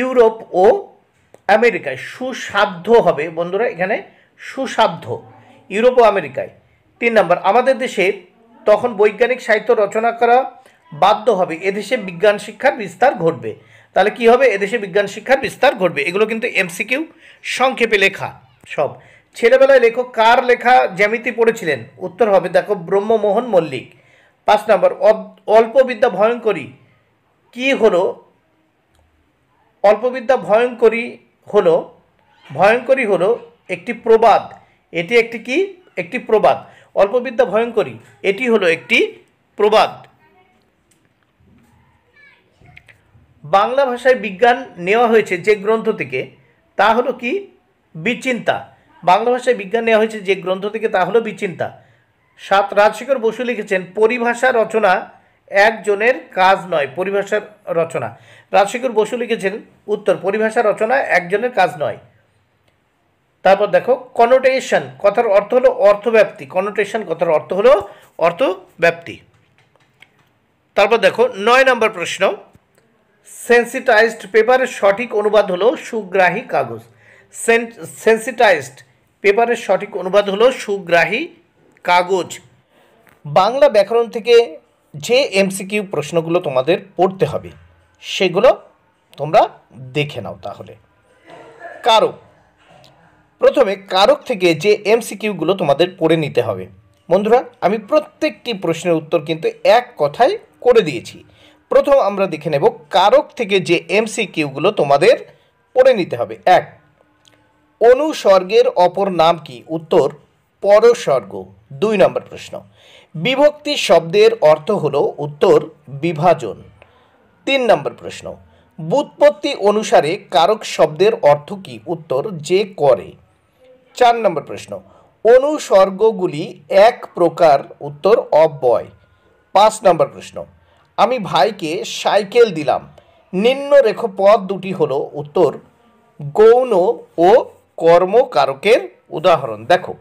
ইউরোপ ও আমেরিকায় সুসাধ্য হবে বন্ধুরা এখানে সুসাধ্য ইউরোপ ও আমেরিকায় তিন নম্বর আমাদের দেশে তখন বৈজ্ঞানিক সাহিত্য রচনা করা বাধ্য হবে এদেশে বিজ্ঞান শিক্ষার বিস্তার ঘটবে তাহলে কি হবে এদেশে বিজ্ঞান শিক্ষার বিস্তার ঘটবে এগুলো কিন্তু এমসিকিউ সংক্ষেপে লেখা সব ছেলেবেলায় লেখক কার লেখা জ্যামিতি পড়েছিলেন উত্তর হবে দেখো ব্রহ্মমোহন মল্লিক পাঁচ নম্বর অল্পবিদ্যা ভয়ঙ্করী কি হলো অল্পবিদ্যা ভয়ঙ্করী হলো ভয়ঙ্করী হলো একটি প্রবাদ এটি একটি কি একটি প্রবাদ অল্পবিদ্যা ভয়ঙ্করী এটি হলো একটি প্রবাদ বাংলা ভাষায় বিজ্ঞান নেওয়া হয়েছে যে গ্রন্থ থেকে তা হলো কি বিচিন্তা বাংলা ভাষায় বিজ্ঞান নেওয়া হয়েছে যে গ্রন্থ থেকে তা হলো বিচিন্তা সাত রাজশেখর বসু লিখেছেন পরিভাষা রচনা একজনের কাজ নয় পরিভাষার রচনা রাজশেখর বসু লিখেছেন উত্তর পরিভাষা রচনা একজনের কাজ নয় তারপর দেখো কনোটেশন কথার অর্থ হলো অর্থব্যাপ্তি কনোটেশন কথার অর্থ হলো অর্থব্যাপ্তি তারপর দেখো নয় নম্বর প্রশ্ন সেন্সিটাইজড পেপারের সঠিক অনুবাদ হলো সুগ্রাহী কাগজ সেন্সিটাইজড পেপারের সঠিক অনুবাদ হলো সুগ্রাহী কাগজ বাংলা ব্যাকরণ থেকে যে এমসিকিউ প্রশ্নগুলো তোমাদের পড়তে হবে সেগুলো তোমরা দেখে নাও তাহলে কারক প্রথমে কারক থেকে যে এমসিকিউগুলো তোমাদের পড়ে নিতে হবে বন্ধুরা আমি প্রত্যেকটি প্রশ্নের উত্তর কিন্তু এক কথায় করে দিয়েছি প্রথম আমরা দেখে নেব কারক থেকে যে এমসিকিউগুলো কিউগুলো তোমাদের পড়ে নিতে হবে এক অনুসর্গের অপর নাম কি উত্তর পরসর্গ দুই নম্বর প্রশ্ন বিভক্তি শব্দের অর্থ হল উত্তর বিভাজন তিন নম্বর প্রশ্ন বুৎপত্তি অনুসারে কারক শব্দের অর্থ কি উত্তর যে করে চার নম্বর প্রশ্ন অনুসর্গগুলি এক প্রকার উত্তর অব্যয় পাঁচ নম্বর প্রশ্ন আমি ভাইকে সাইকেল দিলাম নিম্ন রেখপথ দুটি হলো উত্তর গৌণ ও কর্মকারকের উদাহরণ দেখো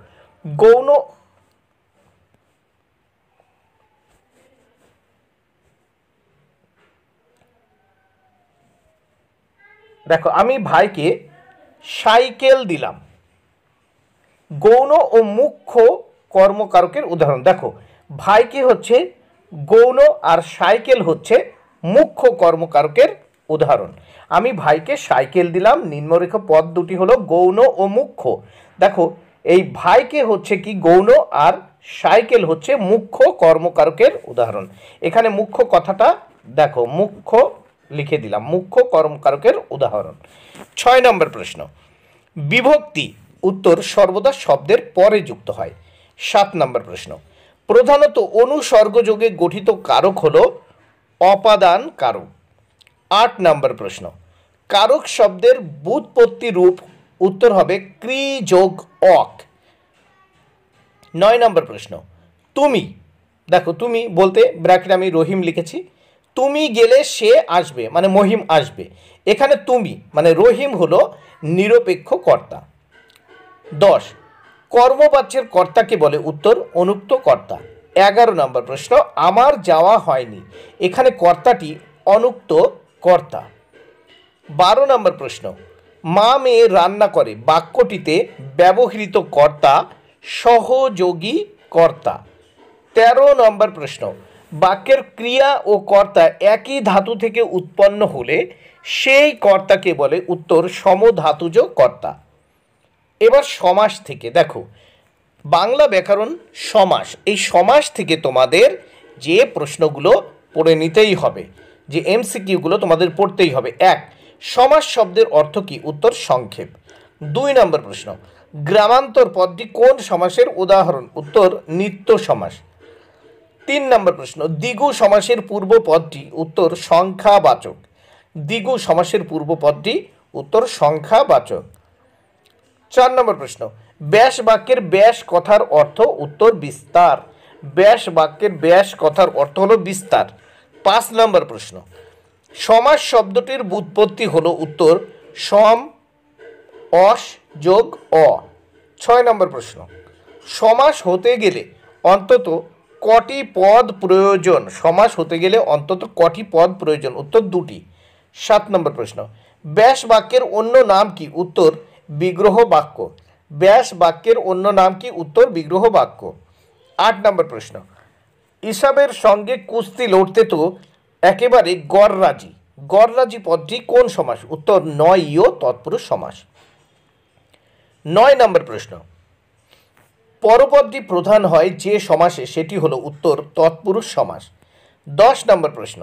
গৌণ দেখো আমি ভাইকে সাইকেল দিলাম গৌণ ও মুখ্য কর্মকারকের উদাহরণ দেখো ভাইকে হচ্ছে গৌণ আর সাইকেল হচ্ছে মুখ্য কর্মকারকের উদাহরণ আমি ভাইকে সাইকেল দিলাম নিম্নরেখ পদ দুটি হলো গৌণ ও মুখ্য দেখো এই ভাইকে হচ্ছে কি গৌণ আর সাইকেল হচ্ছে মুখ্য কর্মকারকের উদাহরণ এখানে মুখ্য কথাটা দেখো মুখ্য লিখে দিলাম মুখ্য কর্মকারকের উদাহরণ ছয় নম্বর প্রশ্ন বিভক্তি উত্তর সর্বদা শব্দের পরে যুক্ত হয় সাত নম্বর প্রশ্ন প্রধানত অনুসর্গযোগে গঠিত কারক হল অপাদান কারক আট নম্বর প্রশ্ন কারক শব্দের বুৎপত্তি রূপ উত্তর হবে ক্রি যোগ অক নয় নম্বর প্রশ্ন তুমি দেখো তুমি বলতে ব্র্যাকেট আমি রহিম লিখেছি তুমি গেলে সে আসবে মানে মহিম আসবে এখানে তুমি মানে রহিম হলো নিরপেক্ষ কর্তা দশ কর্মবাচ্যের কর্তাকে বলে উত্তর অনুক্ত কর্তা এগারো নম্বর প্রশ্ন আমার যাওয়া হয়নি এখানে কর্তাটি অনুক্ত কর্তা বারো নম্বর প্রশ্ন মা মেয়ে রান্না করে বাক্যটিতে ব্যবহৃত কর্তা সহযোগী কর্তা ১৩ নম্বর প্রশ্ন বাক্যের ক্রিয়া ও কর্তা একই ধাতু থেকে উৎপন্ন হলে সেই কর্তাকে বলে উত্তর সমধাতুজ কর্তা এবার সমাস থেকে দেখো বাংলা ব্যাকরণ সমাস এই সমাস থেকে তোমাদের যে প্রশ্নগুলো পড়ে নিতেই হবে যে এমসিকিউগুলো তোমাদের পড়তেই হবে এক সমাস শব্দের অর্থ কি উত্তর সংক্ষেপ দুই নম্বর প্রশ্ন গ্রামান্তর পদটি কোন সমাসের উদাহরণ উত্তর নিত্য সমাস তিন নম্বর প্রশ্ন দ্বিগু সমাসের পূর্ব পদটি উত্তর সংখ্যাবাচক দ্বিগু সমাসের পূর্ব পদটি উত্তর সংখ্যাবাচক চার নম্বর প্রশ্ন ব্যাস বাক্যের ব্যাস কথার অর্থ উত্তর বিস্তার ব্যাস বাক্যের ব্যাস কথার অর্থ হলো বিস্তার পাঁচ নম্বর প্রশ্ন সমাস শব্দটির উৎপত্তি হলো উত্তর সম অস যোগ অ ছয় নম্বর প্রশ্ন সমাস হতে গেলে অন্তত কটি পদ প্রয়োজন সমাস হতে গেলে অন্তত কটি পদ প্রয়োজন উত্তর দুটি সাত নম্বর প্রশ্ন ব্যাস বাক্যের অন্য নাম কি উত্তর বিগ্রহ বাক্য ব্যাস বাক্যের অন্য নাম কি উত্তর বিগ্রহ বাক্য আট নম্বর প্রশ্ন ইসাবের সঙ্গে কুস্তি লড়তে তো একেবারে গড়রাজি গড়রাজি পদটি কোন সমাস উত্তর নয় ইয় তৎপুরুষ সমাস নয় নম্বর প্রশ্ন পরপদটি প্রধান হয় যে সমাসে সেটি হলো উত্তর তৎপুরুষ সমাস দশ নম্বর প্রশ্ন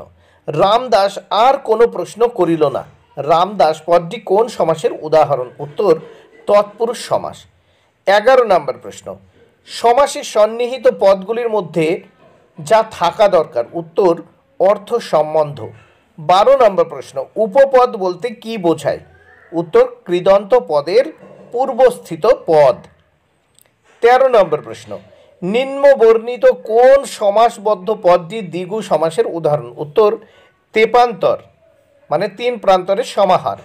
রামদাস আর কোনো প্রশ্ন করিল না রামদাস পদটি কোন সমাসের উদাহরণ উত্তর তৎপুরুষ সমাস এগারো নম্বর প্রশ্ন সমাসে সন্নিহিত পদগুলির মধ্যে যা থাকা দরকার উত্তর অর্থ সম্বন্ধ বারো নম্বর প্রশ্ন উপপদ বলতে কি বোঝায় উত্তর কৃদন্ত পদের পূর্বস্থিত পদ তেরো নম্বর প্রশ্ন নিম্নবর্ণিত কোন সমাসবদ্ধ পদটি দ্বিগু সমাসের উদাহরণ উত্তর তেপান্তর মানে তিন প্রান্তরের সমাহার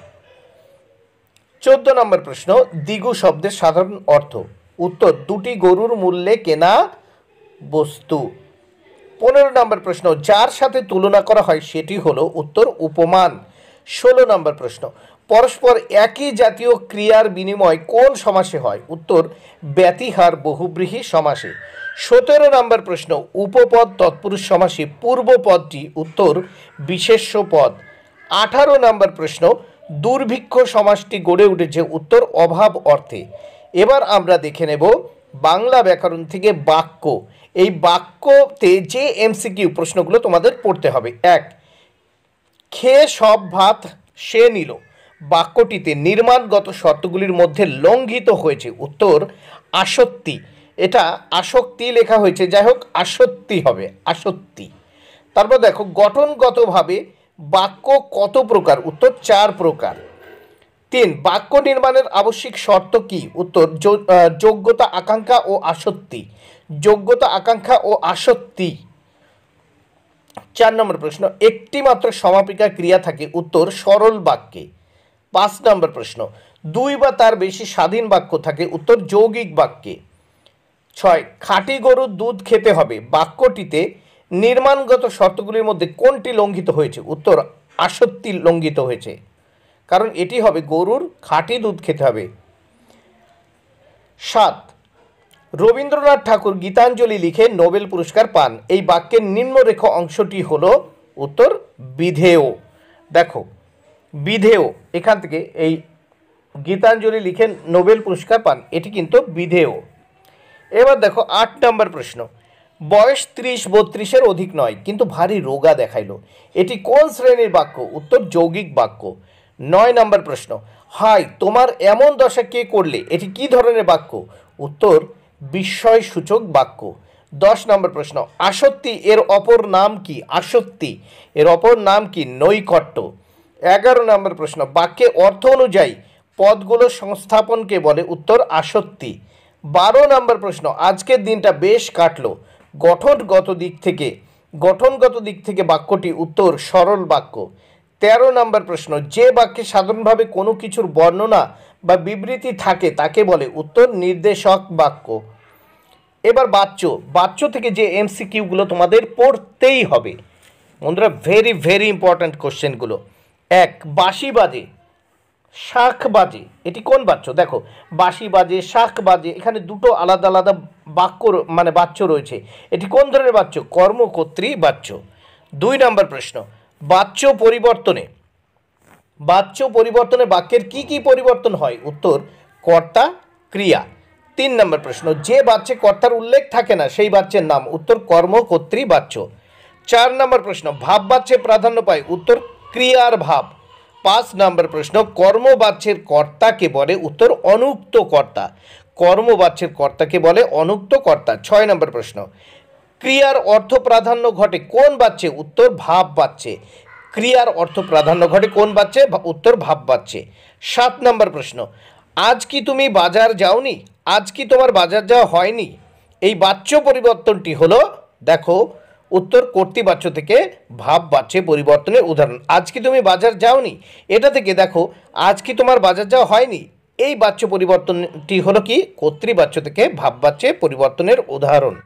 চোদ্দ নম্বর প্রশ্ন দিগু শব্দের সাধারণ অর্থ উত্তর দুটি গরুর মূল্যে কেনা বস্তু পনেরো নম্বর প্রশ্ন যার সাথে তুলনা করা হয় সেটি হলো উত্তর উপমান ষোলো নম্বর প্রশ্ন পরস্পর একই জাতীয় ক্রিয়ার বিনিময় কোন সমাসে হয় উত্তর ব্যতিহার বহুব্রীহী সমাসে সতেরো নম্বর প্রশ্ন উপপদ তৎপুরুষ সমাসে পূর্ব পদটি উত্তর বিশেষ্য পদ আঠারো নম্বর প্রশ্ন দুর্ভিক্ষ সমাজটি গড়ে উঠেছে উত্তর অভাব অর্থে এবার আমরা দেখে নেব বাংলা ব্যাকরণ থেকে বাক্য এই বাক্যতে যে এমসিকিউ প্রশ্নগুলো তোমাদের পড়তে হবে এক খেয়ে সব ভাত সে নিল বাক্যটিতে নির্মাণগত শর্তগুলির মধ্যে লঙ্ঘিত হয়েছে উত্তর আসত্তি এটা আসক্তি লেখা হয়েছে যাই হোক আসত্তি হবে আসত্তি তারপর দেখো গঠনগতভাবে বাক্য কত প্রকার উত্তর চার প্রকার তিন বাক্য নির্মাণের আবশ্যিক শর্ত কি উত্তর যোগ্যতা আকাঙ্ক্ষা ও আসক্তি যোগ্যতা আকাঙ্ক্ষা ও আসক্তি চার নম্বর প্রশ্ন একটি মাত্র সমাপিকা ক্রিয়া থাকে উত্তর সরল বাক্যে পাঁচ নম্বর প্রশ্ন দুই বা তার বেশি স্বাধীন বাক্য থাকে উত্তর যৌগিক বাক্যে ছয় খাঁটি গরুর দুধ খেতে হবে বাক্যটিতে নির্মাণগত শর্তগুলির মধ্যে কোনটি লঙ্ঘিত হয়েছে উত্তর আসত্তি লঙ্ঘিত হয়েছে কারণ এটি হবে গরুর খাঁটি দুধ খেতে হবে সাত রবীন্দ্রনাথ ঠাকুর গীতাঞ্জলি লিখে নোবেল পুরস্কার পান এই বাক্যের নিম্নরেখ অংশটি হল উত্তর বিধেয় দেখো বিধেয় এখান থেকে এই গীতাঞ্জলি লিখে নোবেল পুরস্কার পান এটি কিন্তু বিধেয় এবার দেখো আট নম্বর প্রশ্ন বয়স ত্রিশ বত্রিশের অধিক নয় কিন্তু ভারী রোগা দেখাইল এটি কোন শ্রেণীর বাক্য উত্তর যৌগিক বাক্য নয় নম্বর প্রশ্ন হাই তোমার এমন দশা কে করলে এটি কি ধরনের বাক্য উত্তর বিস্ময়সূচক বাক্য দশ নম্বর প্রশ্ন আসত্তি এর অপর নাম কি আসত্তি এর অপর নাম কি নৈকট্য এগারো নম্বর প্রশ্ন বাক্যে অর্থ অনুযায়ী পদগুলো সংস্থাপনকে বলে উত্তর আসত্তি বারো নম্বর প্রশ্ন আজকের দিনটা বেশ কাটলো গঠনগত দিক থেকে গঠনগত দিক থেকে বাক্যটি উত্তর সরল বাক্য তেরো নম্বর প্রশ্ন যে বাক্যে সাধারণভাবে কোনো কিছুর বর্ণনা বা বিবৃতি থাকে তাকে বলে উত্তর নির্দেশক বাক্য এবার বাচ্য বাচ্য থেকে যে এমসিকিউগুলো তোমাদের পড়তেই হবে বন্ধুরা ভেরি ভেরি ইম্পর্ট্যান্ট কোশ্চেনগুলো এক বাঁশি বাদে শাখ বাজে এটি কোন বাচ্চ দেখো বাঁশি বাজে শাখ বাজে এখানে দুটো আলাদা আলাদা বাক্য মানে বাচ্চ রয়েছে এটি কোন ধরনের বাচ্চ কর্মকর্ত্রী বাচ্চ দুই নম্বর প্রশ্ন বাচ্চ পরিবর্তনে বাচ্চ পরিবর্তনে বাক্যের কি কি পরিবর্তন হয় উত্তর কর্তা ক্রিয়া তিন নম্বর প্রশ্ন যে বাচ্চে কর্তার উল্লেখ থাকে না সেই বাচ্চের নাম উত্তর কর্মকর্ত্রী বাচ্চ চার নম্বর প্রশ্ন ভাব বাচ্চে প্রাধান্য পায় উত্তর ক্রিয়ার ভাব পাঁচ নম্বর প্রশ্ন কর্মবাচ্যের কর্তাকে বলে উত্তর অনুক্ত কর্তা কর্মবাচ্যের কর্তাকে বলে অনুক্ত কর্তা ছয় নম্বর প্রশ্ন ক্রিয়ার অর্থ প্রাধান্য ঘটে কোন বাচ্চে উত্তর ভাব বাচ্চে ক্রিয়ার অর্থ প্রাধান্য ঘটে কোন বাচ্চে উত্তর ভাব বাচ্চে সাত নম্বর প্রশ্ন আজ কি তুমি বাজার যাওনি আজ কি তোমার বাজার যাওয়া হয়নি এই বাচ্য পরিবর্তনটি হলো দেখো উত্তর কর্তৃবাচ্য থেকে ভাব বাচ্যে পরিবর্তনের উদাহরণ আজকে তুমি বাজার যাওনি এটা থেকে দেখো আজ কি তোমার বাজার যাওয়া হয়নি এই বাচ্য পরিবর্তনটি হলো কি কর্তৃবাচ্য থেকে ভাব বাচ্যে পরিবর্তনের উদাহরণ